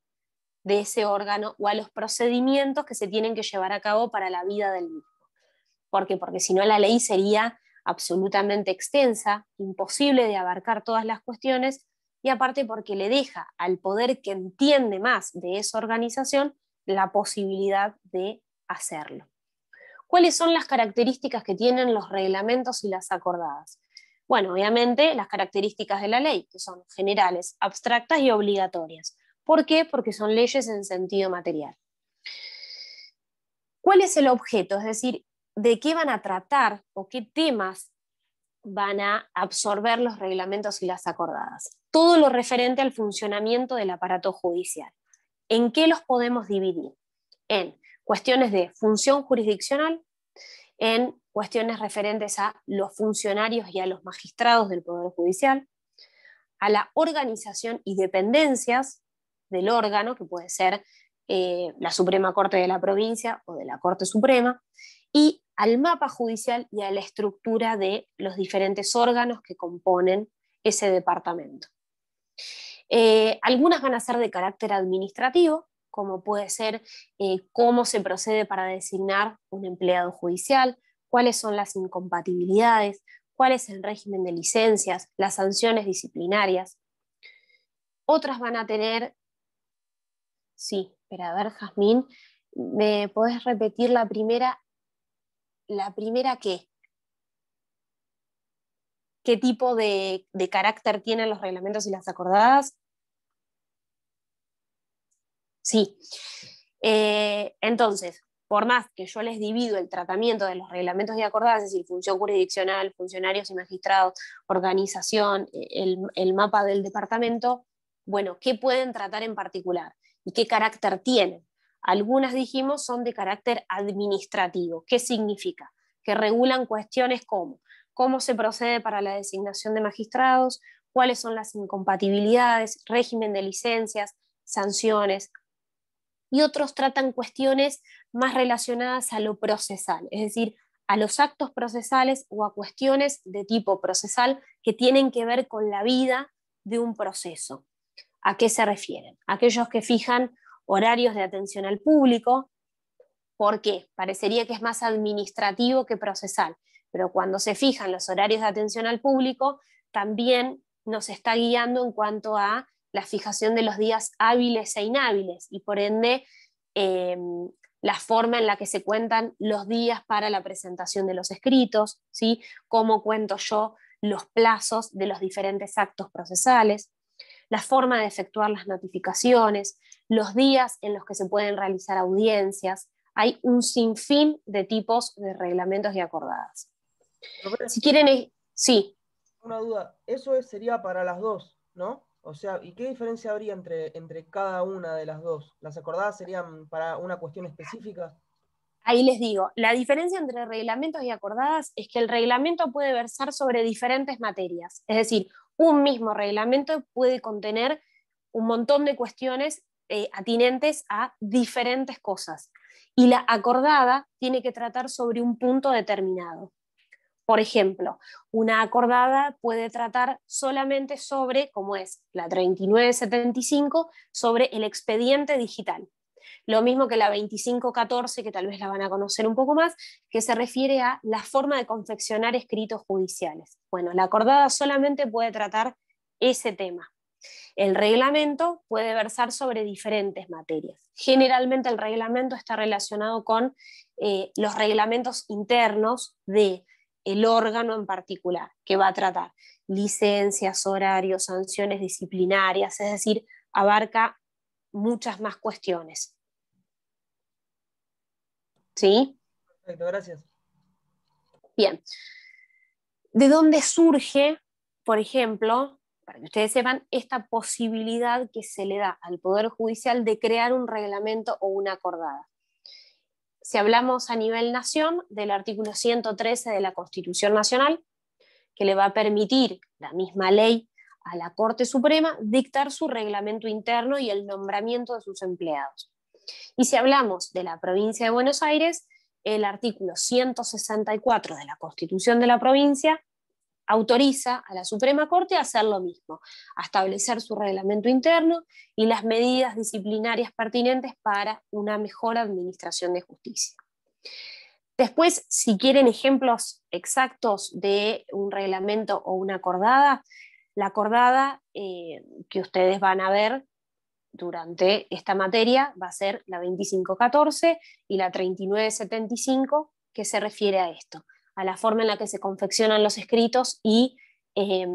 de ese órgano o a los procedimientos que se tienen que llevar a cabo para la vida del mismo. ¿Por Porque si no la ley sería absolutamente extensa, imposible de abarcar todas las cuestiones y aparte porque le deja al poder que entiende más de esa organización la posibilidad de hacerlo. ¿Cuáles son las características que tienen los reglamentos y las acordadas? Bueno, obviamente las características de la ley, que son generales, abstractas y obligatorias. ¿Por qué? Porque son leyes en sentido material. ¿Cuál es el objeto? Es decir, de qué van a tratar o qué temas van a absorber los reglamentos y las acordadas. Todo lo referente al funcionamiento del aparato judicial. ¿En qué los podemos dividir? En cuestiones de función jurisdiccional, en cuestiones referentes a los funcionarios y a los magistrados del Poder Judicial, a la organización y dependencias del órgano, que puede ser eh, la Suprema Corte de la provincia o de la Corte Suprema, y al mapa judicial y a la estructura de los diferentes órganos que componen ese departamento. Eh, algunas van a ser de carácter administrativo, como puede ser eh, cómo se procede para designar un empleado judicial, cuáles son las incompatibilidades, cuál es el régimen de licencias, las sanciones disciplinarias. Otras van a tener, sí, espera, a ver, Jazmín, ¿me podés repetir la primera? la primera qué? ¿Qué tipo de, carácter tienen los reglamentos y las acordadas? Sí. Eh, entonces, por más que yo les divido el tratamiento de los reglamentos y acordadas, es decir, función jurisdiccional, funcionarios y magistrados, organización, e, el, el, mapa del departamento, bueno, ¿qué pueden tratar en particular? ¿Y qué carácter tienen? Algunas, dijimos, son de carácter administrativo. ¿Qué significa? Que regulan cuestiones como cómo se procede para la designación de magistrados, cuáles son las incompatibilidades, régimen de licencias, sanciones. Y otros tratan cuestiones más relacionadas a lo procesal, es decir, a los actos procesales o a cuestiones de tipo procesal que tienen que ver con la vida de un proceso. ¿A qué se refieren? Aquellos que fijan horarios de atención al público. ¿Por qué? Parecería que es más administrativo que procesal, pero cuando se fijan los horarios de atención al público, también nos está guiando en cuanto a la fijación de los días hábiles e inhábiles y por ende em, la forma en la que se cuentan los días para la presentación de los escritos, ¿sí? cómo cuento yo los plazos de los diferentes actos procesales la forma de efectuar las notificaciones, los días en los que se pueden realizar audiencias. Hay un sinfín de tipos de reglamentos y acordadas. si quieren, sí. Una duda, eso sería para las dos, ¿no? O sea, ¿y qué diferencia habría entre, entre cada una de las dos? ¿Las acordadas serían para una cuestión específica? Ahí les digo, la diferencia entre reglamentos y acordadas es que el reglamento puede versar sobre diferentes materias. Es decir, un mismo reglamento puede contener un montón de cuestiones eh, atinentes a diferentes cosas. Y la acordada tiene que tratar sobre un punto determinado. Por ejemplo, una acordada puede tratar solamente sobre, como es la 3975, sobre el expediente digital. Lo mismo que la 2514, que tal vez la van a conocer un poco más, que se refiere a la forma de confeccionar escritos judiciales. Bueno, la acordada solamente puede tratar ese tema. El reglamento puede versar sobre diferentes materias. Generalmente el reglamento está relacionado con eh, los reglamentos internos de el órgano en particular, que va a tratar licencias, horarios, sanciones disciplinarias, es decir, abarca muchas más cuestiones. ¿Sí? Perfecto, gracias. Bien. ¿De dónde surge, por ejemplo, para que ustedes sepan, esta posibilidad que se le da al Poder Judicial de crear un reglamento o una acordada? Si hablamos a nivel nación, del artículo 113 de la Constitución Nacional, que le va a permitir la misma ley a la Corte Suprema dictar su reglamento interno y el nombramiento de sus empleados. Y si hablamos de la provincia de Buenos Aires, el artículo 164 de la Constitución de la provincia autoriza a la Suprema Corte a hacer lo mismo, a establecer su reglamento interno y las medidas disciplinarias pertinentes para una mejor administración de justicia. Después, si quieren ejemplos exactos de un reglamento o una acordada, la acordada eh, que ustedes van a ver durante esta materia va a ser la 2514 y la 3975, que se refiere a esto, a la forma en la que se confeccionan los escritos y eh,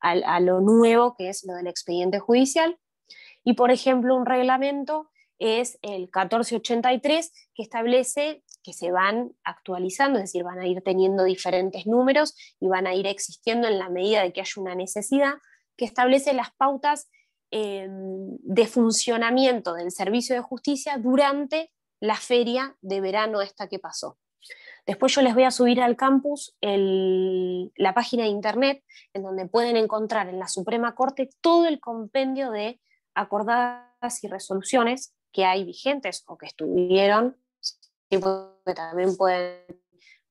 a, a lo nuevo que es lo del expediente judicial. Y, por ejemplo, un reglamento es el 1483, que establece que se van actualizando, es decir, van a ir teniendo diferentes números y van a ir existiendo en la medida de que haya una necesidad, que establece las pautas eh, de funcionamiento del servicio de justicia durante la feria de verano esta que pasó. Después yo les voy a subir al campus la página de internet en donde pueden encontrar en la Suprema Corte todo el compendio de acordadas y resoluciones que hay vigentes o que estuvieron que también pueden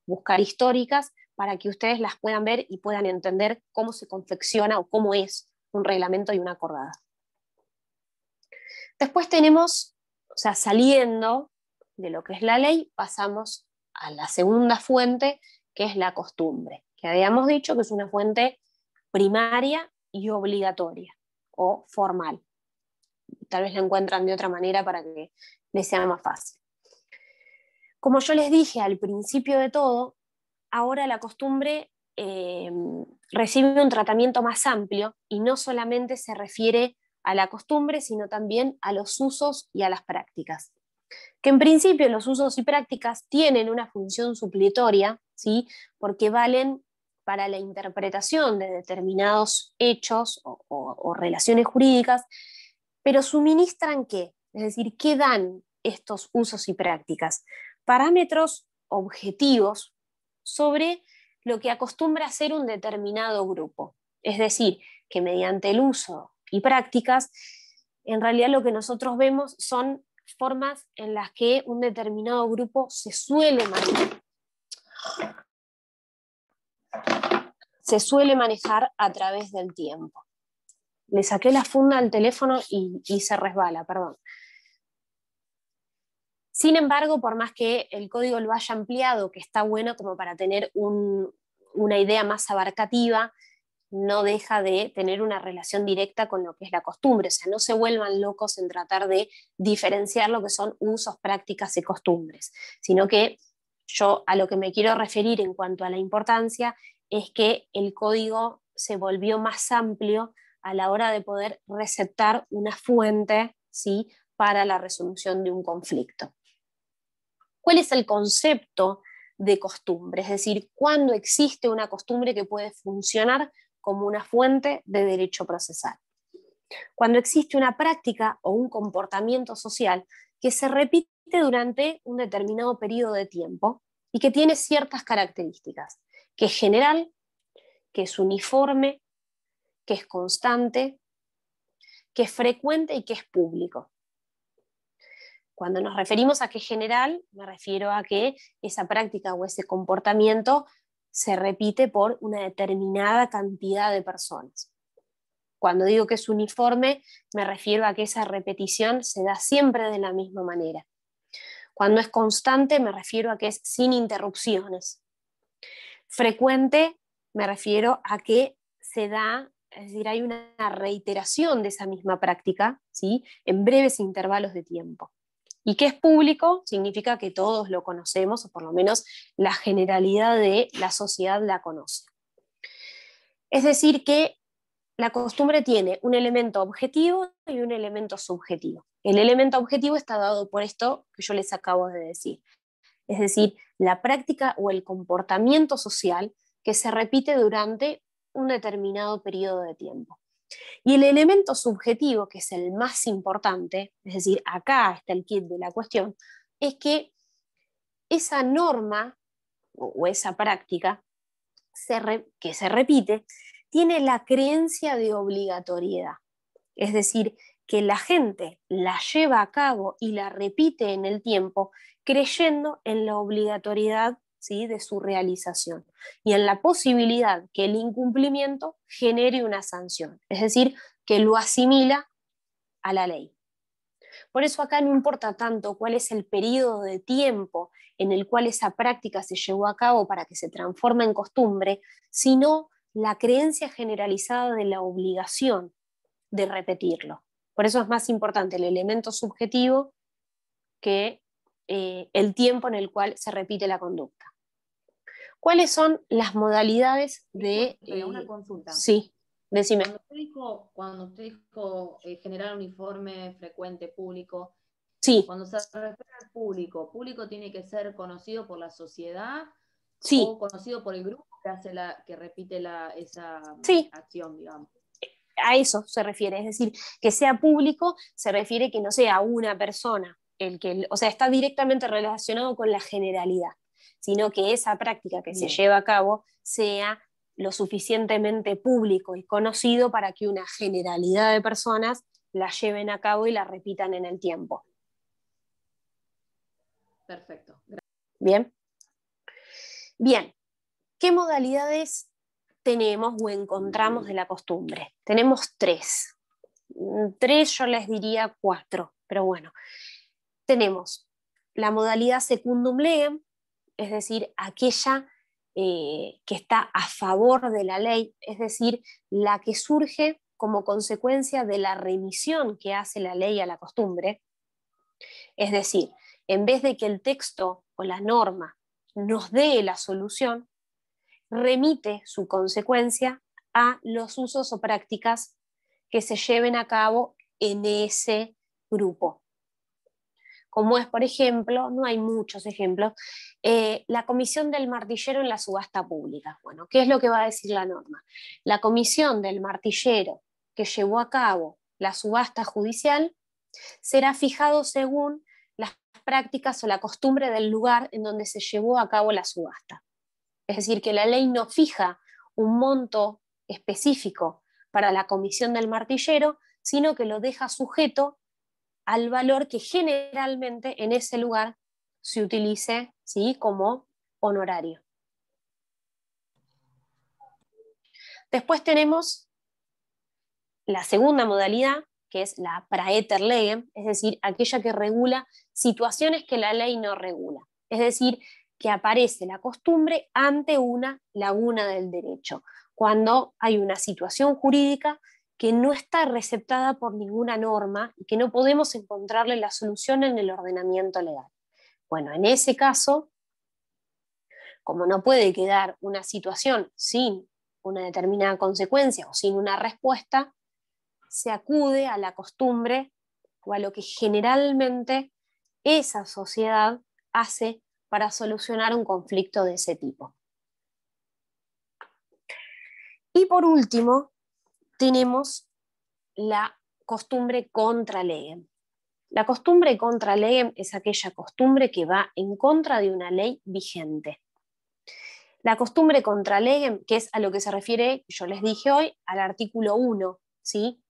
buscar históricas para que ustedes las puedan ver y puedan entender cómo se confecciona o cómo es un reglamento y una acordada. Después tenemos, o sea, saliendo de lo que es la ley, pasamos a la segunda fuente, que es la costumbre, que habíamos dicho que es una fuente primaria y obligatoria o formal. Tal vez la encuentran de otra manera para que les sea más fácil. Como yo les dije al principio de todo, ahora la costumbre eh, recibe un tratamiento más amplio y no solamente se refiere a la costumbre, sino también a los usos y a las prácticas. Que en principio los usos y prácticas tienen una función supletoria, ¿sí? porque valen para la interpretación de determinados hechos o relaciones jurídicas, pero suministran qué, es decir, ¿qué dan estos usos y prácticas? parámetros objetivos sobre lo que acostumbra hacer un determinado grupo. Es decir, que mediante el uso y prácticas, en realidad lo que nosotros vemos son formas en las que un determinado grupo se suele manejar, se suele manejar a través del tiempo. Le saqué la funda al teléfono y, y se resbala, perdón. Sin embargo, por más que el código lo haya ampliado, que está bueno como para tener una idea más abarcativa, no deja de tener una relación directa con lo que es la costumbre, o sea, no se vuelvan locos en tratar de diferenciar lo que son usos, prácticas y costumbres, sino que yo a lo que me quiero referir en cuanto a la importancia es que el código se volvió más amplio a la hora de poder receptar una fuente ¿sí? para la resolución de un conflicto cuál es el concepto de costumbre, es decir, cuando existe una costumbre que puede funcionar como una fuente de derecho procesal. Cuando existe una práctica o un comportamiento social que se repite durante un determinado periodo de tiempo y que tiene ciertas características, que es general, que es uniforme, que es constante, que es frecuente y que es público. Cuando nos referimos a que es general, me refiero a que esa práctica o ese comportamiento se repite por una determinada cantidad de personas. Cuando digo que es uniforme, me refiero a que esa repetición se da siempre de la misma manera. Cuando es constante, me refiero a que es sin interrupciones. Frecuente, me refiero a que se da, es decir, hay una reiteración de esa misma práctica, ¿sí? en breves intervalos de tiempo. Y que es público significa que todos lo conocemos, o por lo menos la generalidad de la sociedad la conoce. Es decir, que la costumbre tiene un elemento objetivo y un elemento subjetivo. El elemento objetivo está dado por esto que yo les acabo de decir, es decir, la práctica o el comportamiento social que se repite durante un determinado periodo de tiempo. Y el elemento subjetivo, que es el más importante, es decir, acá está el kit de la cuestión, es que esa norma o esa práctica que se repite tiene la creencia de obligatoriedad. Es decir, que la gente la lleva a cabo y la repite en el tiempo creyendo en la obligatoriedad ¿sí? de su realización y en la posibilidad que el incumplimiento genere una sanción, es decir, que lo asimila a la ley. Por eso acá no importa tanto cuál es el periodo de tiempo en el cual esa práctica se llevó a cabo para que se transforme en costumbre, sino la creencia generalizada de la obligación de repetirlo. Por eso es más importante el elemento subjetivo que eh, el tiempo en el cual se repite la conducta. ¿Cuáles son las modalidades de... una eh, consulta. Sí, decime. Cuando usted dijo, eh, generar un informe frecuente público, sí. cuando se refiere al público, ¿público tiene que ser conocido por la sociedad sí. o conocido por el grupo que, hace la, que repite la, esa mm, acción, digamos? A eso se refiere, es decir, que sea público se refiere que no sea una persona, el que, o sea, está directamente relacionado con la generalidad sino que esa práctica que se lleva a cabo sea lo suficientemente público y conocido para que una generalidad de personas la lleven a cabo y la repitan en el tiempo. Perfecto. Bien. Bien. ¿Qué modalidades tenemos o encontramos de la costumbre? Tenemos tres. Mm, tres, yo les diría cuatro, pero bueno. Tenemos la modalidad secundum legem, es decir, aquella eh, que está a favor de la ley, es decir, la que surge como consecuencia de la remisión que hace la ley a la costumbre. Es decir, en vez de que el texto o la norma nos dé la solución, remite su consecuencia a los usos o prácticas que se lleven a cabo en ese grupo como es, por ejemplo, no hay muchos ejemplos, eh, la comisión del martillero en la subasta pública. Bueno, ¿qué es lo que va a decir la norma? La comisión del martillero que llevó a cabo la subasta judicial será fijado según las prácticas o la costumbre del lugar en donde se llevó a cabo la subasta. Es decir, que la ley no fija un monto específico para la comisión del martillero, sino que lo deja sujeto al valor que generalmente en ese lugar se utilice ¿sí? como honorario. Después tenemos la segunda modalidad, que es la legem, es decir, aquella que regula situaciones que la ley no regula. Es decir, que aparece la costumbre ante una laguna del derecho, cuando hay una situación jurídica que no está receptada por ninguna norma y que no podemos encontrarle la solución en el ordenamiento legal. Bueno, en ese caso, como no puede quedar una situación sin una determinada consecuencia o sin una respuesta, se acude a la costumbre o a lo que generalmente esa sociedad hace para solucionar un conflicto de ese tipo. Y por último, tenemos la costumbre contra La costumbre contra es aquella costumbre que va en contra de una ley vigente. La costumbre contra que es a lo que se refiere, yo les dije hoy, al artículo 1 ¿sí?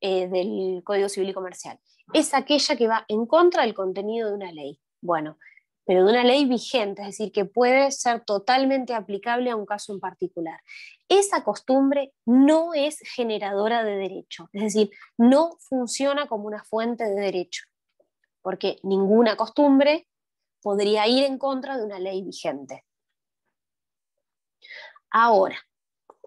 Eh, del Código Civil y Comercial, es aquella que va en contra del contenido de una ley. Bueno, pero de una ley vigente, es decir, que puede ser totalmente aplicable a un caso en particular. Esa costumbre no es generadora de derecho, es decir, no funciona como una fuente de derecho, porque ninguna costumbre podría ir en contra de una ley vigente. Ahora,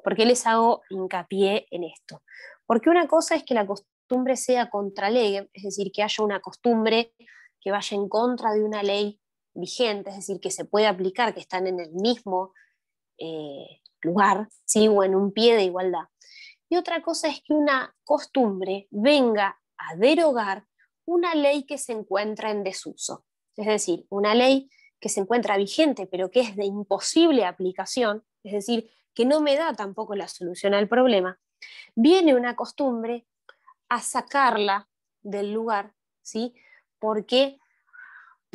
¿por qué les hago hincapié en esto? Porque una cosa es que la costumbre sea contra es decir, que haya una costumbre que vaya en contra de una ley vigente, es decir, que se puede aplicar, que están en el mismo eh, lugar, ¿sí? o en un pie de igualdad. Y otra cosa es que una costumbre venga a derogar una ley que se encuentra en desuso, es decir, una ley que se encuentra vigente pero que es de imposible aplicación, es decir, que no me da tampoco la solución al problema, viene una costumbre a sacarla del lugar, ¿sí? Porque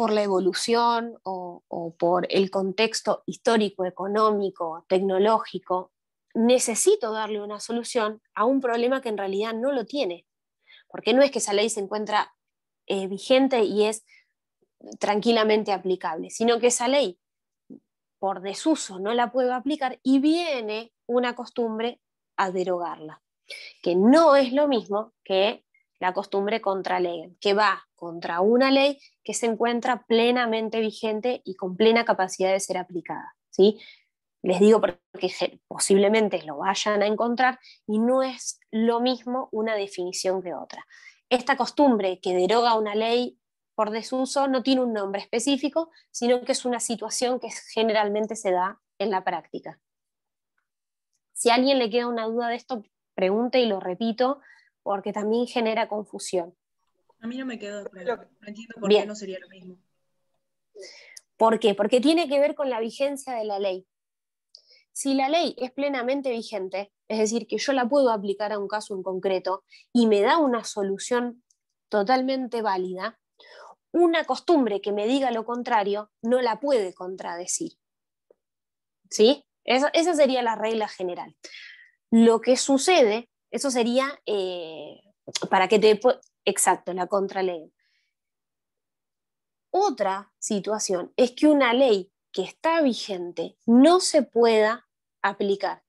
por la evolución o, por el contexto histórico, económico, tecnológico, necesito darle una solución a un problema que en realidad no lo tiene. Porque no es que esa ley se encuentra eh, vigente y es tranquilamente aplicable, sino que esa ley por desuso no la puedo aplicar y viene una costumbre a derogarla, que no es lo mismo que la costumbre contra ley, que va contra una ley que se encuentra plenamente vigente y con plena capacidad de ser aplicada. ¿sí? Les digo porque posiblemente lo vayan a encontrar y no es lo mismo una definición que otra. Esta costumbre que deroga una ley por desuso no tiene un nombre específico, sino que es una situación que generalmente se da en la práctica. Si a alguien le queda una duda de esto, pregunte y lo repito, porque también genera confusión. A mí no me quedó claro. No entiendo por qué no sería lo mismo. ¿Por qué? Porque tiene que ver con la vigencia de la ley. Si la ley es plenamente vigente, es decir, que yo la puedo aplicar a un caso en concreto y me da una solución totalmente válida, una costumbre que me diga lo contrario no la puede contradecir. ¿Sí? Esa, sería la regla general. Lo que sucede, eso sería eh, para que te Exacto, la contraley. Otra situación es que una ley que está vigente no se pueda aplicar.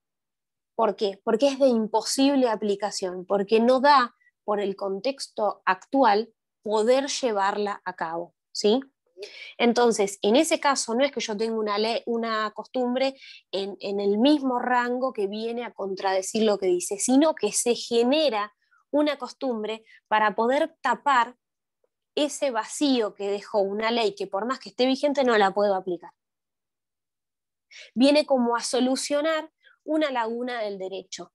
¿Por qué? Porque es de imposible aplicación, porque no da por el contexto actual poder llevarla a cabo, ¿sí? Entonces, en ese caso no es que yo tenga una, ley, una costumbre en el mismo rango que viene a contradecir lo que dice, sino que se genera una costumbre para poder tapar ese vacío que dejó una ley que por más que esté vigente no la puedo aplicar. Viene como a solucionar una laguna del derecho.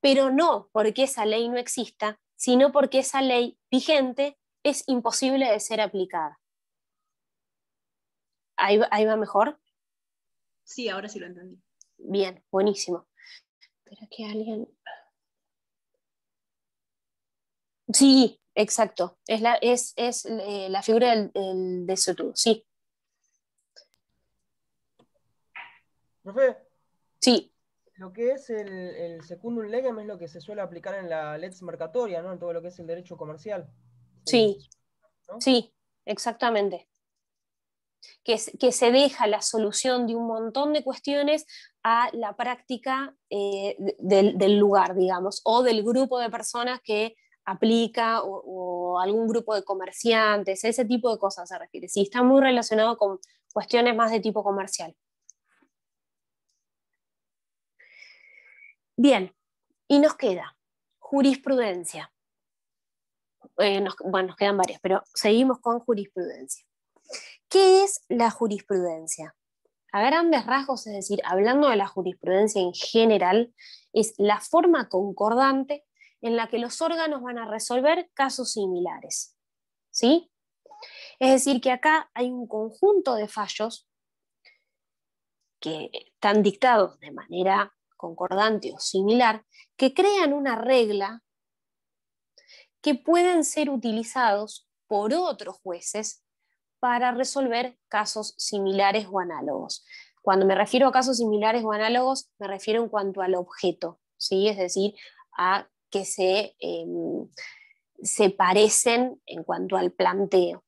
Pero no porque esa ley no exista, sino porque esa ley vigente es imposible de ser aplicada. ¿Ahí, va, mejor? Sí, ahora sí lo entendí. Bien, buenísimo. Espera que alguien... Sí, exacto. Es la, eh, figura del, del desotudo, sí. Profe. Sí. Lo que es el, el, secundum legem es lo que se suele aplicar en la lex mercatoria, ¿no? En todo lo que es el derecho comercial. Sí. Sí, exactamente. Que, se deja la solución de un montón de cuestiones a la práctica eh, del, lugar, digamos, o del grupo de personas que aplica o, algún grupo de comerciantes, ese tipo de cosas se refiere, si está muy relacionado con cuestiones más de tipo comercial. Bien, y nos queda jurisprudencia. Eh, bueno, nos quedan varias, pero seguimos con jurisprudencia. ¿Qué es la jurisprudencia? A grandes rasgos, es decir, hablando de la jurisprudencia en general, es la forma concordante en la que los órganos van a resolver casos similares. ¿Sí? Es decir, que acá hay un conjunto de fallos que están dictados de manera concordante o similar, que crean una regla que pueden ser utilizados por otros jueces para resolver casos similares o análogos. Cuando me refiero a casos similares o análogos, me refiero en cuanto al objeto, ¿sí? es decir, a que se, em, se parecen en cuanto al planteo.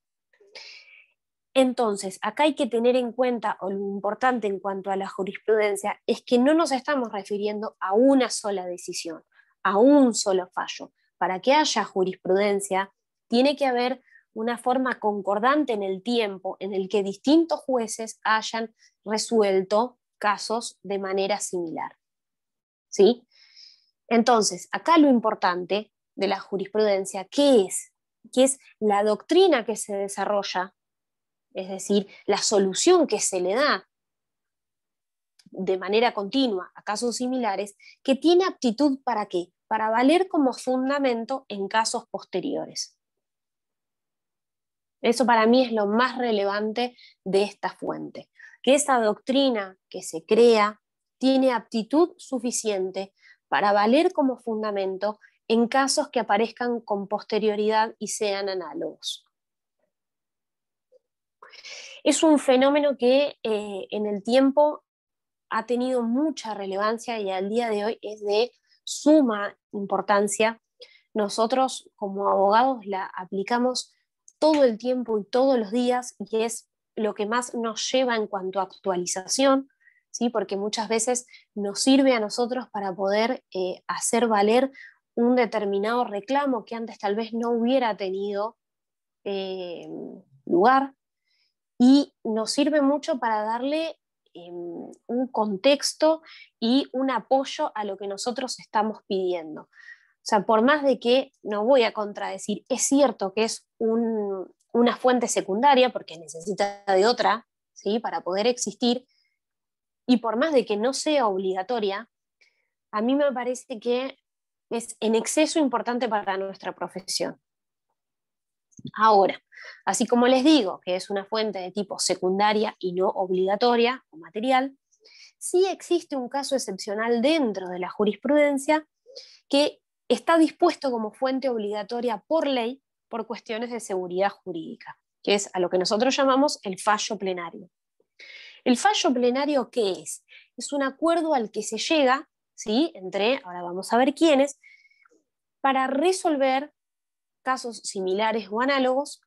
Entonces, acá hay que tener en cuenta, o lo importante en cuanto a la jurisprudencia, es que no nos estamos refiriendo a una sola decisión, a un solo fallo. Para que haya jurisprudencia, tiene que haber una forma concordante en el tiempo en el que distintos jueces hayan resuelto casos de manera similar. ¿Sí? Entonces, acá lo importante de la jurisprudencia, ¿qué es? ¿Qué es la doctrina que se desarrolla? Es decir, la solución que se le da de manera continua a casos similares, que tiene aptitud para qué? Para valer como fundamento en casos posteriores. Eso para mí es lo más relevante de esta fuente, que esa doctrina que se crea tiene aptitud suficiente para valer como fundamento en casos que aparezcan con posterioridad y sean análogos. Es un fenómeno que eh, en el tiempo ha tenido mucha relevancia y al día de hoy es de suma importancia. Nosotros como abogados la aplicamos todo el tiempo y todos los días y es lo que más nos lleva en cuanto a actualización, ¿sí? porque muchas veces nos sirve a nosotros para poder eh, hacer valer un determinado reclamo que antes tal vez no hubiera tenido eh, lugar y nos sirve mucho para darle eh, un contexto y un apoyo a lo que nosotros estamos pidiendo. O sea, por más de que no voy a contradecir, es cierto que es una fuente secundaria porque necesita de otra ¿sí? para poder existir, y por más de que no sea obligatoria, a mí me parece que es en exceso importante para nuestra profesión. Ahora, así como les digo que es una fuente de tipo secundaria y no obligatoria o material, sí existe un caso excepcional dentro de la jurisprudencia que está dispuesto como fuente obligatoria por ley por cuestiones de seguridad jurídica, que es a lo que nosotros llamamos el fallo plenario. ¿El fallo plenario qué es? Es un acuerdo al que se llega, ¿sí? Entre, ahora vamos a ver quiénes, para resolver casos similares o análogos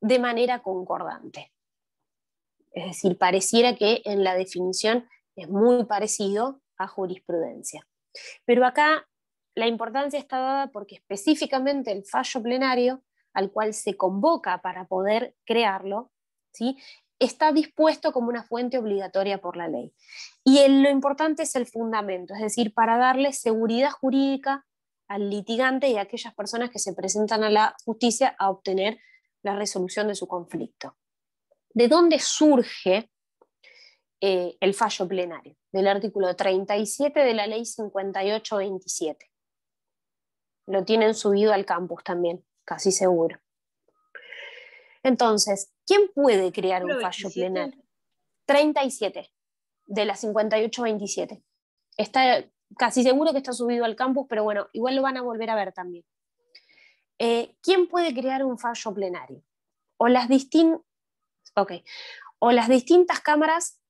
de manera concordante. Es decir, pareciera que en la definición es muy parecido a jurisprudencia. Pero acá la importancia está dada porque específicamente el fallo plenario al cual se convoca para poder crearlo, ¿sí? está dispuesto como una fuente obligatoria por la ley. Y lo importante es el fundamento, es decir, para darle seguridad jurídica al litigante y a aquellas personas que se presentan a la justicia a obtener la resolución de su conflicto. ¿De dónde surge eh, el fallo plenario? Del artículo 37 de la ley 5827. Lo tienen subido al campus también, casi seguro. Entonces, ¿Quién puede crear un fallo plenario? 37 de las 58-27. Está casi seguro que está subido al campus, pero bueno, igual lo van a volver a ver también. Eh, ¿Quién puede crear un fallo plenario? O las, distin okay. o las distintas cámaras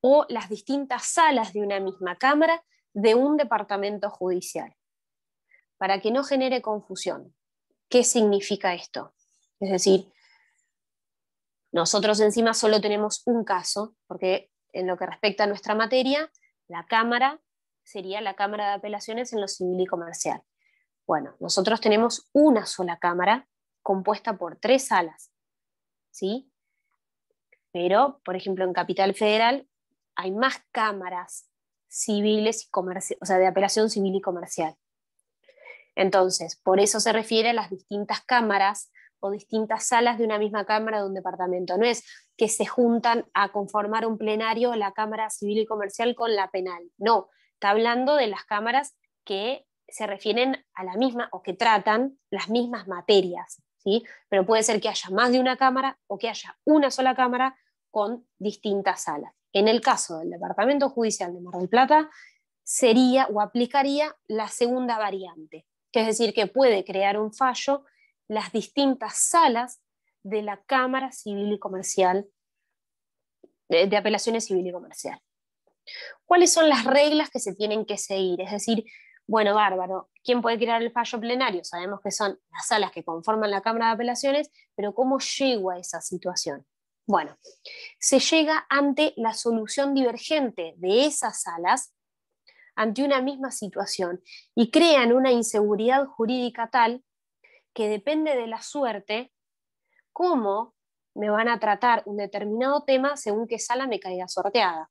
o las distintas salas de una misma cámara de un departamento judicial. Para que no genere confusión. ¿Qué significa esto? Es decir, nosotros encima solo tenemos un caso, porque en lo que respecta a nuestra materia, la Cámara sería la Cámara de Apelaciones en lo civil y comercial. Bueno, nosotros tenemos una sola Cámara compuesta por tres salas, ¿sí? Pero, por ejemplo, en Capital Federal hay más cámaras civiles y comerciales, o sea, de apelación civil y comercial. Entonces, por eso se refiere a las distintas cámaras o distintas salas de una misma Cámara de un departamento. No es que se juntan a conformar un plenario la Cámara Civil y Comercial con la penal. No, está hablando de las cámaras que se refieren a la misma o que tratan las mismas materias. ¿sí? Pero puede ser que haya más de una Cámara o que haya una sola Cámara con distintas salas. En el caso del Departamento Judicial de Mar del Plata, sería o aplicaría la segunda variante, que es decir, que puede crear un fallo las distintas salas de la Cámara Civil y Comercial, de, Apelaciones Civil y Comercial. ¿Cuáles son las reglas que se tienen que seguir? Es decir, bueno, bárbaro, ¿quién puede crear el fallo plenario? Sabemos que son las salas que conforman la Cámara de Apelaciones, pero ¿cómo llego a esa situación? Bueno, se llega ante la solución divergente de esas salas ante una misma situación y crean una inseguridad jurídica tal que depende de la suerte, cómo me van a tratar un determinado tema según qué sala me caiga sorteada.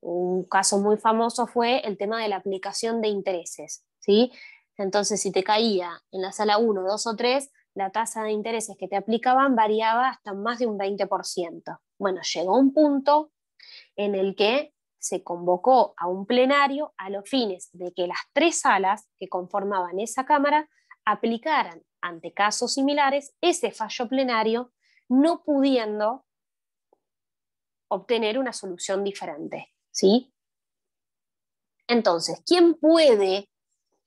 Un caso muy famoso fue el tema de la aplicación de intereses. ¿sí? Entonces, si te caía en la sala 1, 2 o 3, la tasa de intereses que te aplicaban variaba hasta más de un 20%. Bueno, llegó un punto en el que se convocó a un plenario a los fines de que las tres salas que conformaban esa Cámara aplicaran ante casos similares ese fallo plenario no pudiendo obtener una solución diferente. ¿sí? Entonces, ¿quién puede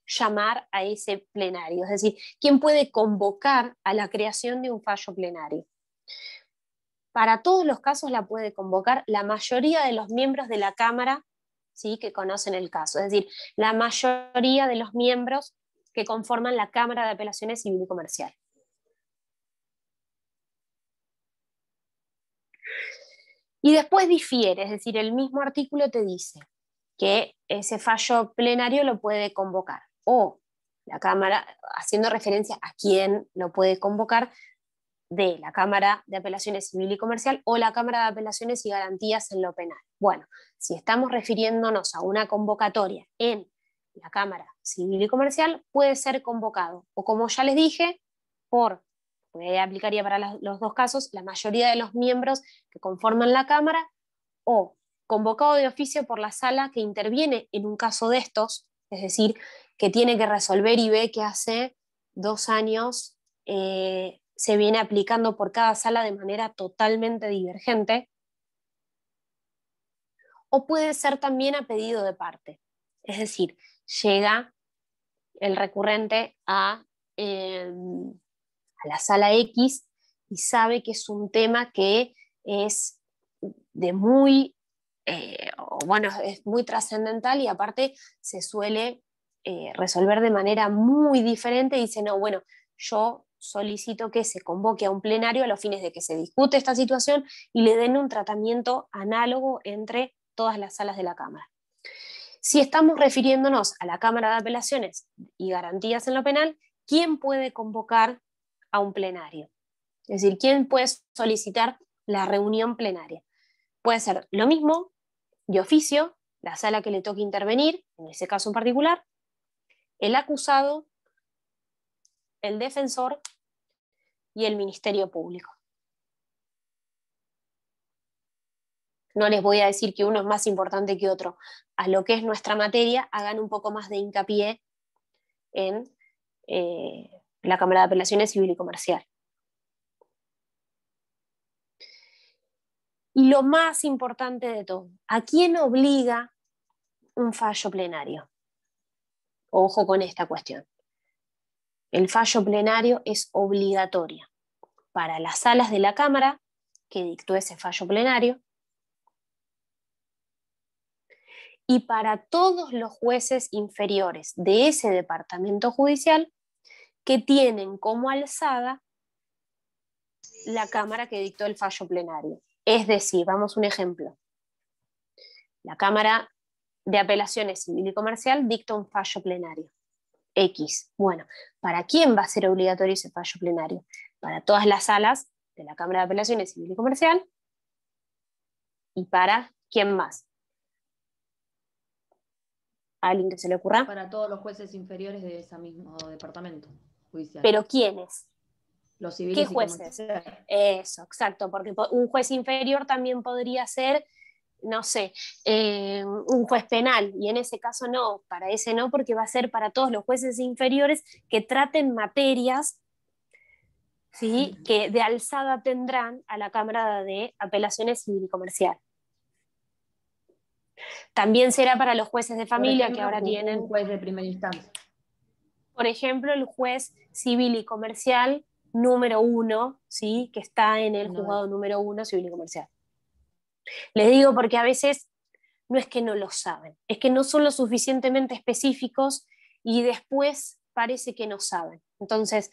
llamar a ese plenario? Es decir, ¿quién puede convocar a la creación de un fallo plenario? Para todos los casos la puede convocar la mayoría de los miembros de la Cámara ¿sí? que conocen el caso. Es decir, la mayoría de los miembros que conforman la Cámara de Apelaciones Civil y Comercial. Y después difiere, es decir, el mismo artículo te dice que ese fallo plenario lo puede convocar o la Cámara, haciendo referencia a quién lo puede convocar, de la Cámara de Apelaciones Civil y Comercial o la Cámara de Apelaciones y Garantías en lo Penal. Bueno, si estamos refiriéndonos a una convocatoria en la Cámara Civil y Comercial, puede ser convocado, o como ya les dije, por, puede aplicaría para los dos casos, la mayoría de los miembros que conforman la Cámara, o convocado de oficio por la sala que interviene en un caso de estos, es decir, que tiene que resolver y ve que hace dos años eh, se viene aplicando por cada sala de manera totalmente divergente, o puede ser también a pedido de parte. Es decir, llega el recurrente em, a, la sala X y sabe que es un tema que es de muy, eh, bueno, es muy trascendental y aparte se suele eh, resolver de manera muy diferente. Dice, no, bueno, yo solicito que se convoque a un plenario a los fines de que se discute esta situación y le den un tratamiento análogo entre todas las salas de la Cámara. Si estamos refiriéndonos a la Cámara de Apelaciones y Garantías en lo Penal, ¿quién puede convocar a un plenario? Es decir, ¿quién puede solicitar la reunión plenaria? Puede ser lo mismo, de oficio, la sala que le toque intervenir, en ese caso en particular, el acusado, el defensor y el Ministerio Público. no les voy a decir que uno es más importante que otro. A lo que es nuestra materia, hagan un poco más de hincapié en eh, la Cámara de Apelaciones Civil y Comercial. Y lo más importante de todo, ¿a quién obliga un fallo plenario? Ojo con esta cuestión. El fallo plenario es obligatorio para las salas de la Cámara que dictó ese fallo plenario, y para todos los jueces inferiores de ese departamento judicial que tienen como alzada la Cámara que dictó el fallo plenario. Es decir, vamos un ejemplo. La Cámara de Apelaciones Civil y Comercial dicta un fallo plenario. X. Bueno, ¿para quién va a ser obligatorio ese fallo plenario? Para todas las salas de la Cámara de Apelaciones Civil y Comercial y para quién más? alguien que se le ocurra. Para todos los jueces inferiores de ese mismo departamento judicial. ¿Pero quiénes? Los civiles. ¿Qué jueces? Eso, exacto, porque un juez inferior también podría ser, no sé, eh, un juez penal, y en ese caso no, para ese no, porque va a ser para todos los jueces inferiores que traten materias ¿sí? que de alzada tendrán a la Cámara de Apelaciones Civil y Comercial. También será para los jueces de familia que ahora tienen... juez de primera instancia. Por ejemplo, el juez civil y comercial número uno, ¿sí? que está en el juzgado número uno civil y comercial. Les digo porque a veces no es que no lo saben, es que no son lo suficientemente específicos y después parece que no saben. Entonces,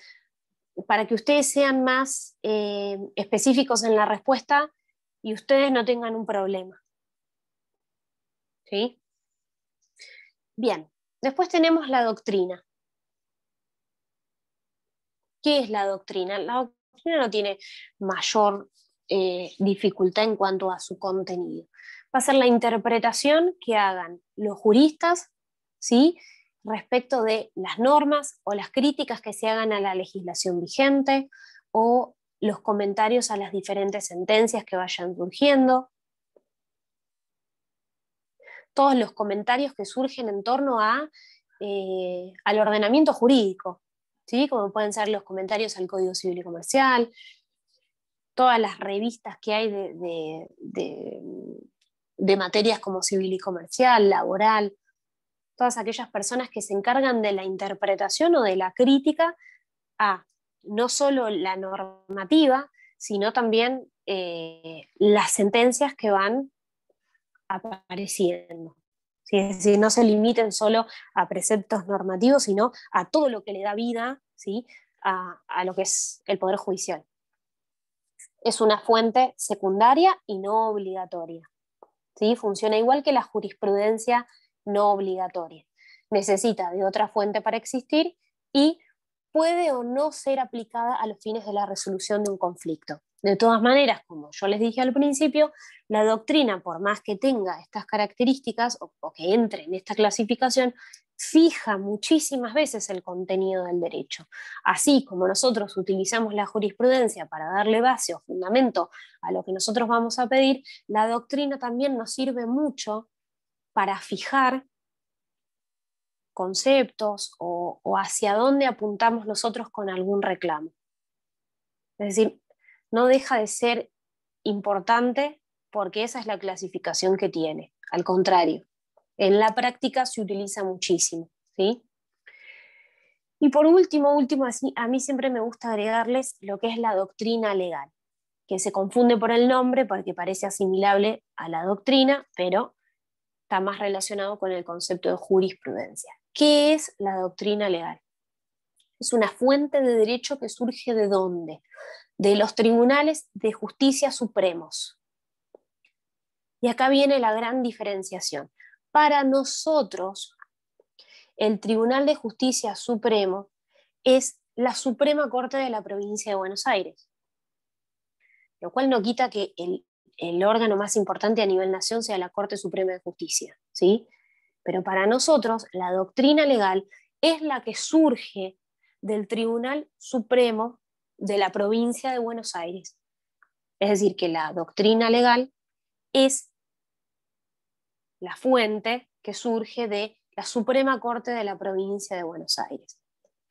para que ustedes sean más eh, específicos en la respuesta y ustedes no tengan un problema. Bien, después tenemos la doctrina. ¿Qué es la doctrina? La doctrina no tiene mayor eh, dificultad en cuanto a su contenido. Va a ser la interpretación que hagan los juristas, ¿sí? respecto de las normas o las críticas que se hagan a la legislación vigente o los comentarios a las diferentes sentencias que vayan surgiendo, todos los comentarios que surgen en torno a, eh, al ordenamiento jurídico, ¿sí? como pueden ser los comentarios al Código Civil y Comercial, todas las revistas que hay de, materias como civil y comercial, laboral, todas aquellas personas que se encargan de la interpretación o de la crítica a no solo la normativa, sino también eh, las sentencias que van apareciendo. Es decir, no se limiten solo a preceptos normativos, sino a todo lo que le da vida ¿sí? a, lo que es el Poder Judicial. Es una fuente secundaria y no obligatoria. ¿sí? Funciona igual que la jurisprudencia no obligatoria. Necesita de otra fuente para existir y puede o no ser aplicada a los fines de la resolución de un conflicto. De todas maneras, como yo les dije al principio, la doctrina, por más que tenga estas características o, que entre en esta clasificación, fija muchísimas veces el contenido del derecho. Así como nosotros utilizamos la jurisprudencia para darle base o fundamento a lo que nosotros vamos a pedir, la doctrina también nos sirve mucho para fijar conceptos o, o hacia dónde apuntamos nosotros con algún reclamo. Es decir, no deja de ser importante porque esa es la clasificación que tiene. Al contrario, en la práctica se utiliza muchísimo. Y por último, último, a mí siempre me gusta agregarles lo que es la doctrina legal, que se confunde por el nombre porque parece asimilable a la doctrina, pero está más relacionado con el concepto de jurisprudencia. ¿Qué es la doctrina legal? Es una fuente de derecho que surge de dónde? de los tribunales de justicia supremos. Y acá viene la gran diferenciación. Para nosotros, el Tribunal de Justicia Supremo es la Suprema Corte de la provincia de Buenos Aires, lo cual no quita que el, órgano más importante a nivel nación sea la Corte Suprema de Justicia, ¿sí? Pero para nosotros, la doctrina legal es la que surge del Tribunal Supremo de la provincia de Buenos Aires. Es decir, que la doctrina legal es la fuente que surge de la Suprema Corte de la provincia de Buenos Aires.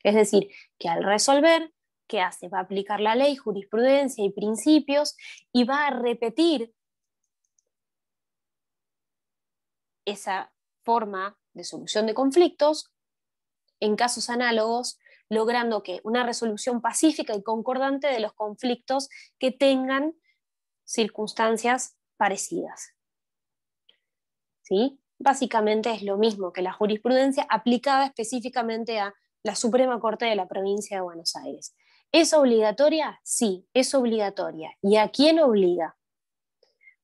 Es decir, que al resolver, ¿qué hace? Va a aplicar la ley, jurisprudencia y principios y va a repetir esa forma de solución de conflictos en casos análogos logrando que una resolución pacífica y concordante de los conflictos que tengan circunstancias parecidas. ¿Sí? Básicamente es lo mismo que la jurisprudencia aplicada específicamente a la Suprema Corte de la Provincia de Buenos Aires. ¿Es obligatoria? Sí, es obligatoria. ¿Y a quién obliga?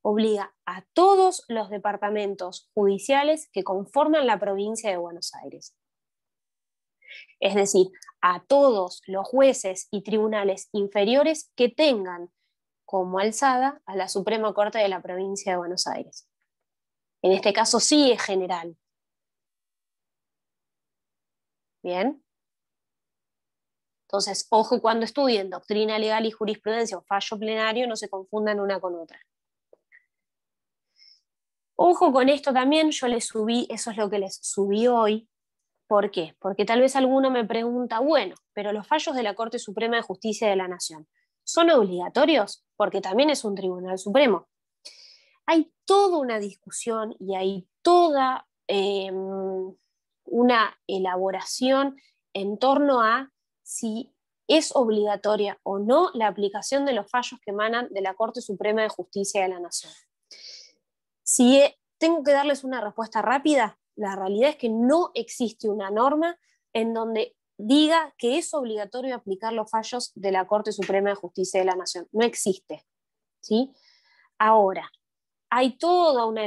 Obliga a todos los departamentos judiciales que conforman la provincia de Buenos Aires es decir, a todos los jueces y tribunales inferiores que tengan como alzada a la Suprema Corte de la Provincia de Buenos Aires. En este caso sí es general. Bien. Entonces, ojo cuando estudien doctrina legal y jurisprudencia o fallo plenario, no se confundan una con otra. Ojo con esto también, yo les subí, eso es lo que les subí hoy, ¿Por qué? Porque tal vez alguno me pregunta, bueno, pero los fallos de la Corte Suprema de Justicia de la Nación, ¿son obligatorios? Porque también es un Tribunal Supremo. Hay toda una discusión y hay toda em, una elaboración en torno a si es obligatoria o no la aplicación de los fallos que emanan de la Corte Suprema de Justicia de la Nación. Si tengo que darles una respuesta rápida, la realidad es que no existe una norma en donde diga que es obligatorio aplicar los fallos de la Corte Suprema de Justicia de la Nación. No existe. ¿sí? Ahora, hay toda una,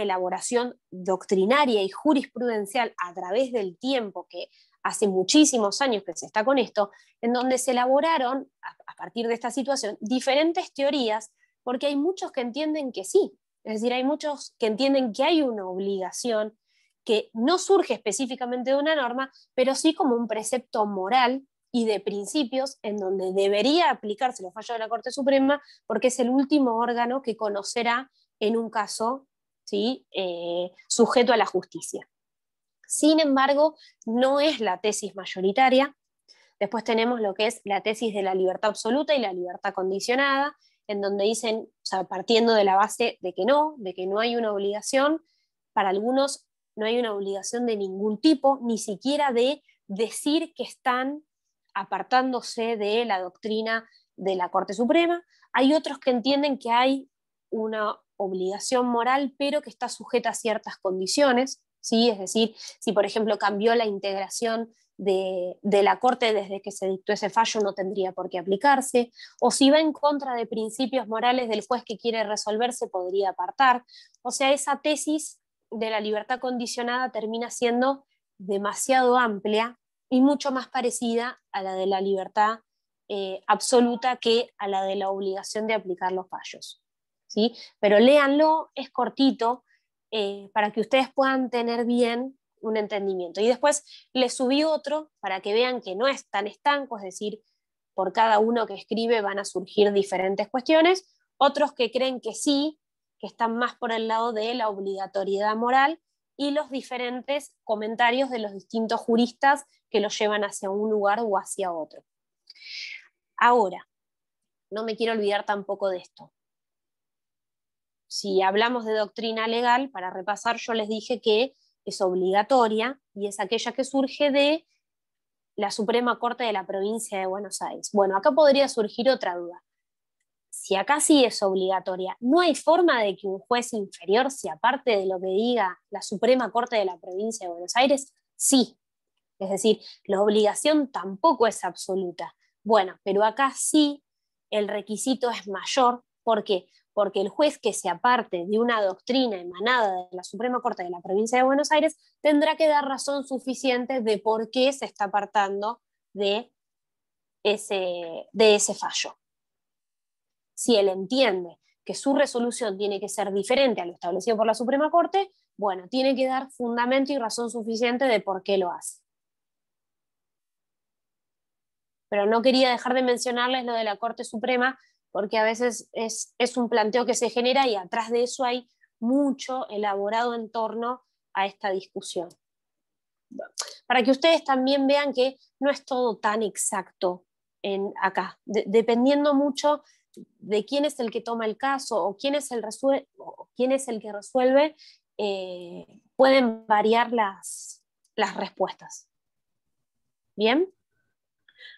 elaboración doctrinaria y jurisprudencial a través del tiempo que hace muchísimos años que se está con esto, en donde se elaboraron, a partir de esta situación, diferentes teorías, porque hay muchos que entienden que sí, es decir, hay muchos que entienden que hay una obligación que no surge específicamente de una norma, pero sí como un precepto moral y de principios en donde debería aplicarse los fallos de la Corte Suprema porque es el último órgano que conocerá en un caso ¿sí? Eh, sujeto a la justicia. Sin embargo, no es la tesis mayoritaria. Después tenemos lo que es la tesis de la libertad absoluta y la libertad condicionada, en donde dicen, partiendo de la base de que no, de que no hay una obligación, para algunos no hay una obligación de ningún tipo, ni siquiera de decir que están apartándose de la doctrina de la Corte Suprema. Hay otros que entienden que hay una obligación moral, pero que está sujeta a ciertas condiciones, ¿sí? es decir, si por ejemplo cambió la integración de, de, la Corte desde que se dictó ese fallo, no tendría por qué aplicarse, o si va en contra de principios morales del juez que quiere resolverse, podría apartar. O sea, esa tesis de la libertad condicionada termina siendo demasiado amplia y mucho más parecida a la de la libertad eh, absoluta que a la de la obligación de aplicar los fallos. ¿sí? Pero léanlo, es cortito, eh, para que ustedes puedan tener bien un entendimiento. Y después les subí otro para que vean que no es tan estanco, es decir, por cada uno que escribe van a surgir diferentes cuestiones, otros que creen que sí, que están más por el lado de la obligatoriedad moral y los diferentes comentarios de los distintos juristas que los llevan hacia un lugar o hacia otro. Ahora, no me quiero olvidar tampoco de esto. Si hablamos de doctrina legal, para repasar, yo les dije que es obligatoria y es aquella que surge de la Suprema Corte de la Provincia de Buenos Aires. Bueno, acá podría surgir otra duda si acá sí es obligatoria, no hay forma de que un juez inferior se aparte de lo que diga la Suprema Corte de la Provincia de Buenos Aires, sí. Es decir, la obligación tampoco es absoluta. Bueno, pero acá sí el requisito es mayor. ¿Por qué? Porque el juez que se aparte de una doctrina emanada de la Suprema Corte de la Provincia de Buenos Aires tendrá que dar razón suficiente de por qué se está apartando de ese, de ese fallo si él entiende que su resolución tiene que ser diferente a lo establecido por la Suprema Corte, bueno, tiene que dar fundamento y razón suficiente de por qué lo hace. Pero no quería dejar de mencionarles lo de la Corte Suprema, porque a veces es, un planteo que se genera y atrás de eso hay mucho elaborado en torno a esta discusión. Para que ustedes también vean que no es todo tan exacto en acá, dependiendo mucho de quién es el que toma el caso o quién es el, quién es el que resuelve, eh, pueden variar las, respuestas. ¿Bien?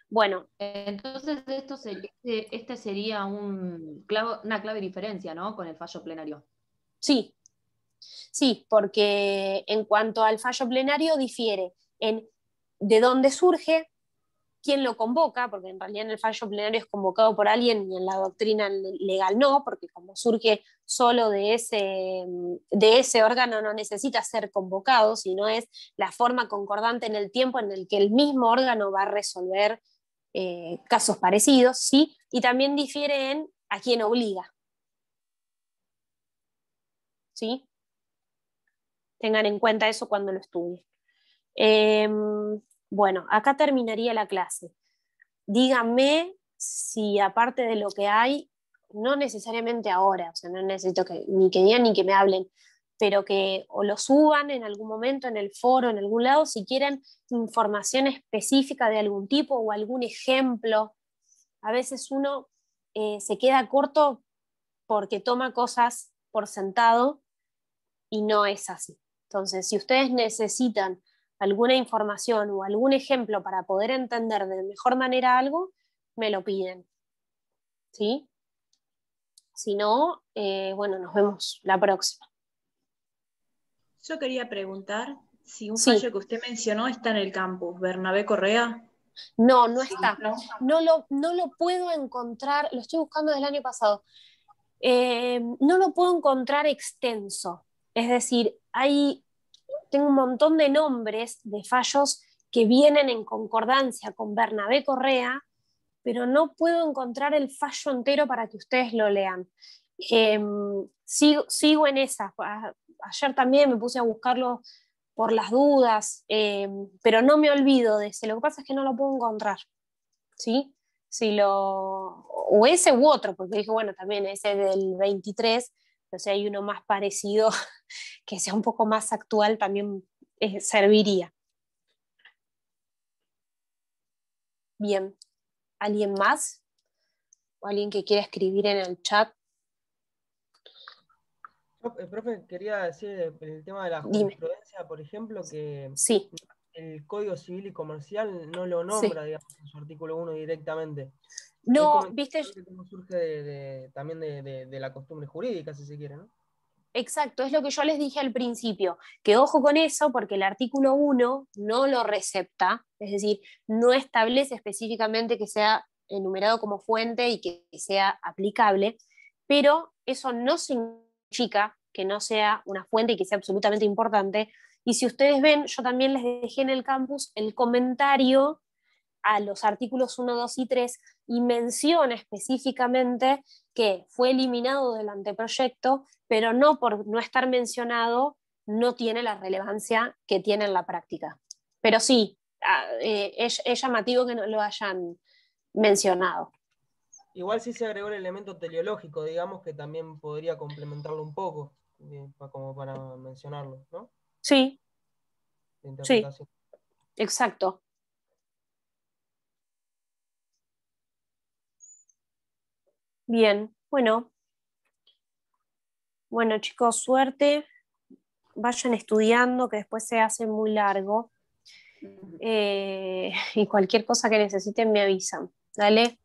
Bueno. Entonces, esto sería, este, este sería un una clave diferencia, ¿no? Con el fallo plenario. Sí, sí, porque en cuanto al fallo plenario difiere en de dónde surge, quién lo convoca, porque en realidad en el fallo plenario es convocado por alguien y en la doctrina legal no, porque como surge solo de ese, de ese órgano no necesita ser convocado, sino es la forma concordante en el tiempo en el que el mismo órgano va a resolver eh, casos parecidos, ¿sí? y también difiere en a quién obliga. ¿Sí? Tengan en cuenta eso cuando lo estudien. Eh, bueno, acá terminaría la clase. Díganme si aparte de lo que hay, no necesariamente ahora, o sea, no necesito que, ni que digan ni que me hablen, pero que lo suban en algún momento en el foro, en algún lado, si quieren información específica de algún tipo o algún ejemplo. A veces uno eh, se queda corto porque toma cosas por sentado y no es así. Entonces, si ustedes necesitan alguna información o algún ejemplo para poder entender de mejor manera algo, me lo piden. Si no, eh, bueno, nos vemos la próxima. Yo quería preguntar si un sitio que usted mencionó está en el campus, Bernabé Correa. No, no está. No, lo, no lo puedo encontrar, lo estoy buscando desde el año pasado. Eh, no lo puedo encontrar extenso. Es decir, hay tengo un montón de nombres de fallos que vienen en concordancia con Bernabé Correa, pero no puedo encontrar el fallo entero para que ustedes lo lean. Em, sigo, en esa. Ayer también me puse a buscarlo por las dudas, em, pero no me olvido de ese. Lo que pasa es que no lo puedo encontrar. ¿Sí? lo, o ese u otro, porque dije, bueno, también ese del 23 no hay uno más parecido que sea un poco más actual también eh, serviría. Bien, ¿alguien más? ¿O alguien que quiera escribir en el chat? Eh, profe, quería decir eh, el tema de la jurisprudencia, por ejemplo, que el Código Civil y Comercial no lo nombra, digamos, en su artículo 1 directamente. No, viste. surge también de, de la costumbre jurídica, si se quiere, ¿no? Exacto, es lo que yo les dije al principio, que ojo con eso porque el artículo 1 no lo recepta, es decir, no establece específicamente que sea enumerado como fuente y que sea aplicable, pero eso no significa que no sea una fuente y que sea absolutamente importante. Y si ustedes ven, yo también les dejé en el campus el comentario a los artículos 1, 2 y 3 y menciona específicamente que fue eliminado del anteproyecto, pero no por no estar mencionado, no tiene la relevancia que tiene en la práctica. Pero sí, eh, es, llamativo que no lo hayan mencionado. Igual sí se agregó el elemento teleológico, digamos, que también podría complementarlo un poco, eh, como para mencionarlo, ¿no? Sí. Sí, exacto. Bien, bueno. Bueno, chicos, suerte. Vayan estudiando, que después se hace muy largo. Eh, y cualquier cosa que necesiten me avisan. Dale.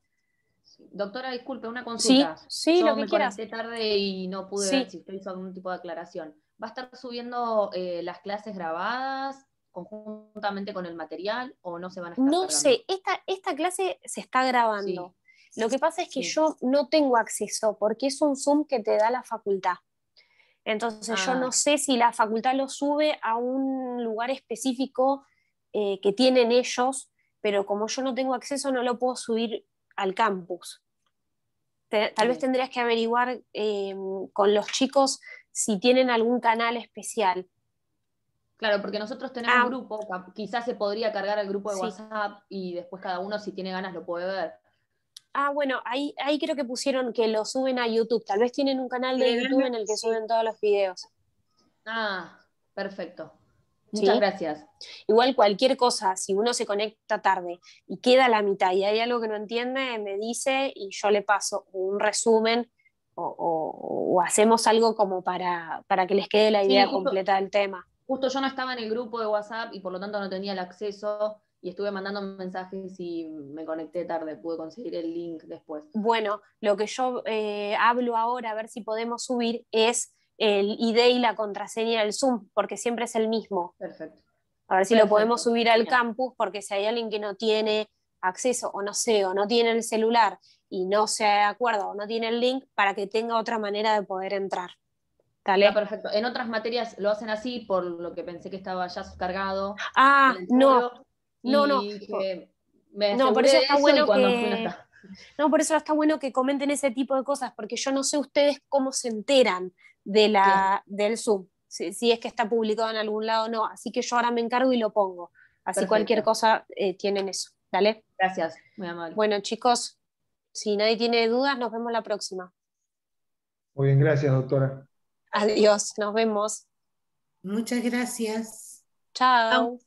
Doctora, disculpe, una consulta. Sí, sí lo que me tarde y no pude ver si usted hizo algún tipo de aclaración. ¿Va a estar subiendo eh, las clases grabadas conjuntamente con el material o no se van a estar No sé, esta, esta clase se está grabando. Sí. Lo que pasa es que yo no tengo acceso porque es un Zoom que te da la facultad. Entonces yo ah. no sé si la facultad lo sube a un lugar específico eh, que tienen ellos, pero como yo no tengo acceso no lo puedo subir al campus. tal vez tendrías que averiguar eh, con los chicos si tienen algún canal especial. Claro, porque nosotros tenemos ah. un grupo, quizás se podría cargar al grupo de WhatsApp y después cada uno si tiene ganas lo puede ver. Ah, bueno, ahí, ahí creo que pusieron que lo suben a YouTube. Tal vez tienen un canal de YouTube en el que suben todos los videos. Ah, perfecto. Muchas gracias. Igual cualquier cosa, si uno se conecta tarde y queda la mitad y hay algo que no entiende, me dice y yo le paso un resumen o, hacemos algo como para, que les quede la idea completa del tema. Justo yo no estaba en el grupo de WhatsApp y por lo tanto no tenía el acceso y estuve mandando mensajes y me conecté tarde, pude conseguir el link después. Bueno, lo que yo eh, hablo ahora, a ver si podemos subir, es el ID y la contraseña del Zoom, porque siempre es el mismo. Perfecto. A ver si lo podemos subir al campus, porque si hay alguien que no tiene acceso, o no sé, o no tiene el celular y no se acuerda o no tiene el link, para que tenga otra manera de poder entrar. perfecto. En otras materias lo hacen así, por lo que pensé que estaba ya cargado. Ah, no. No, no. no, por eso está bueno que... No, por eso está bueno que comenten ese tipo de cosas, porque yo no sé ustedes cómo se enteran de la, del Zoom, si, es que está publicado en algún lado o no. Así que yo ahora me encargo y lo pongo. Así cualquier cosa eh, tienen eso. Dale. Gracias, muy amable. Bueno, chicos, si nadie tiene dudas, nos vemos la próxima. Muy bien, gracias, doctora. Adiós, nos vemos. Muchas gracias. Chao.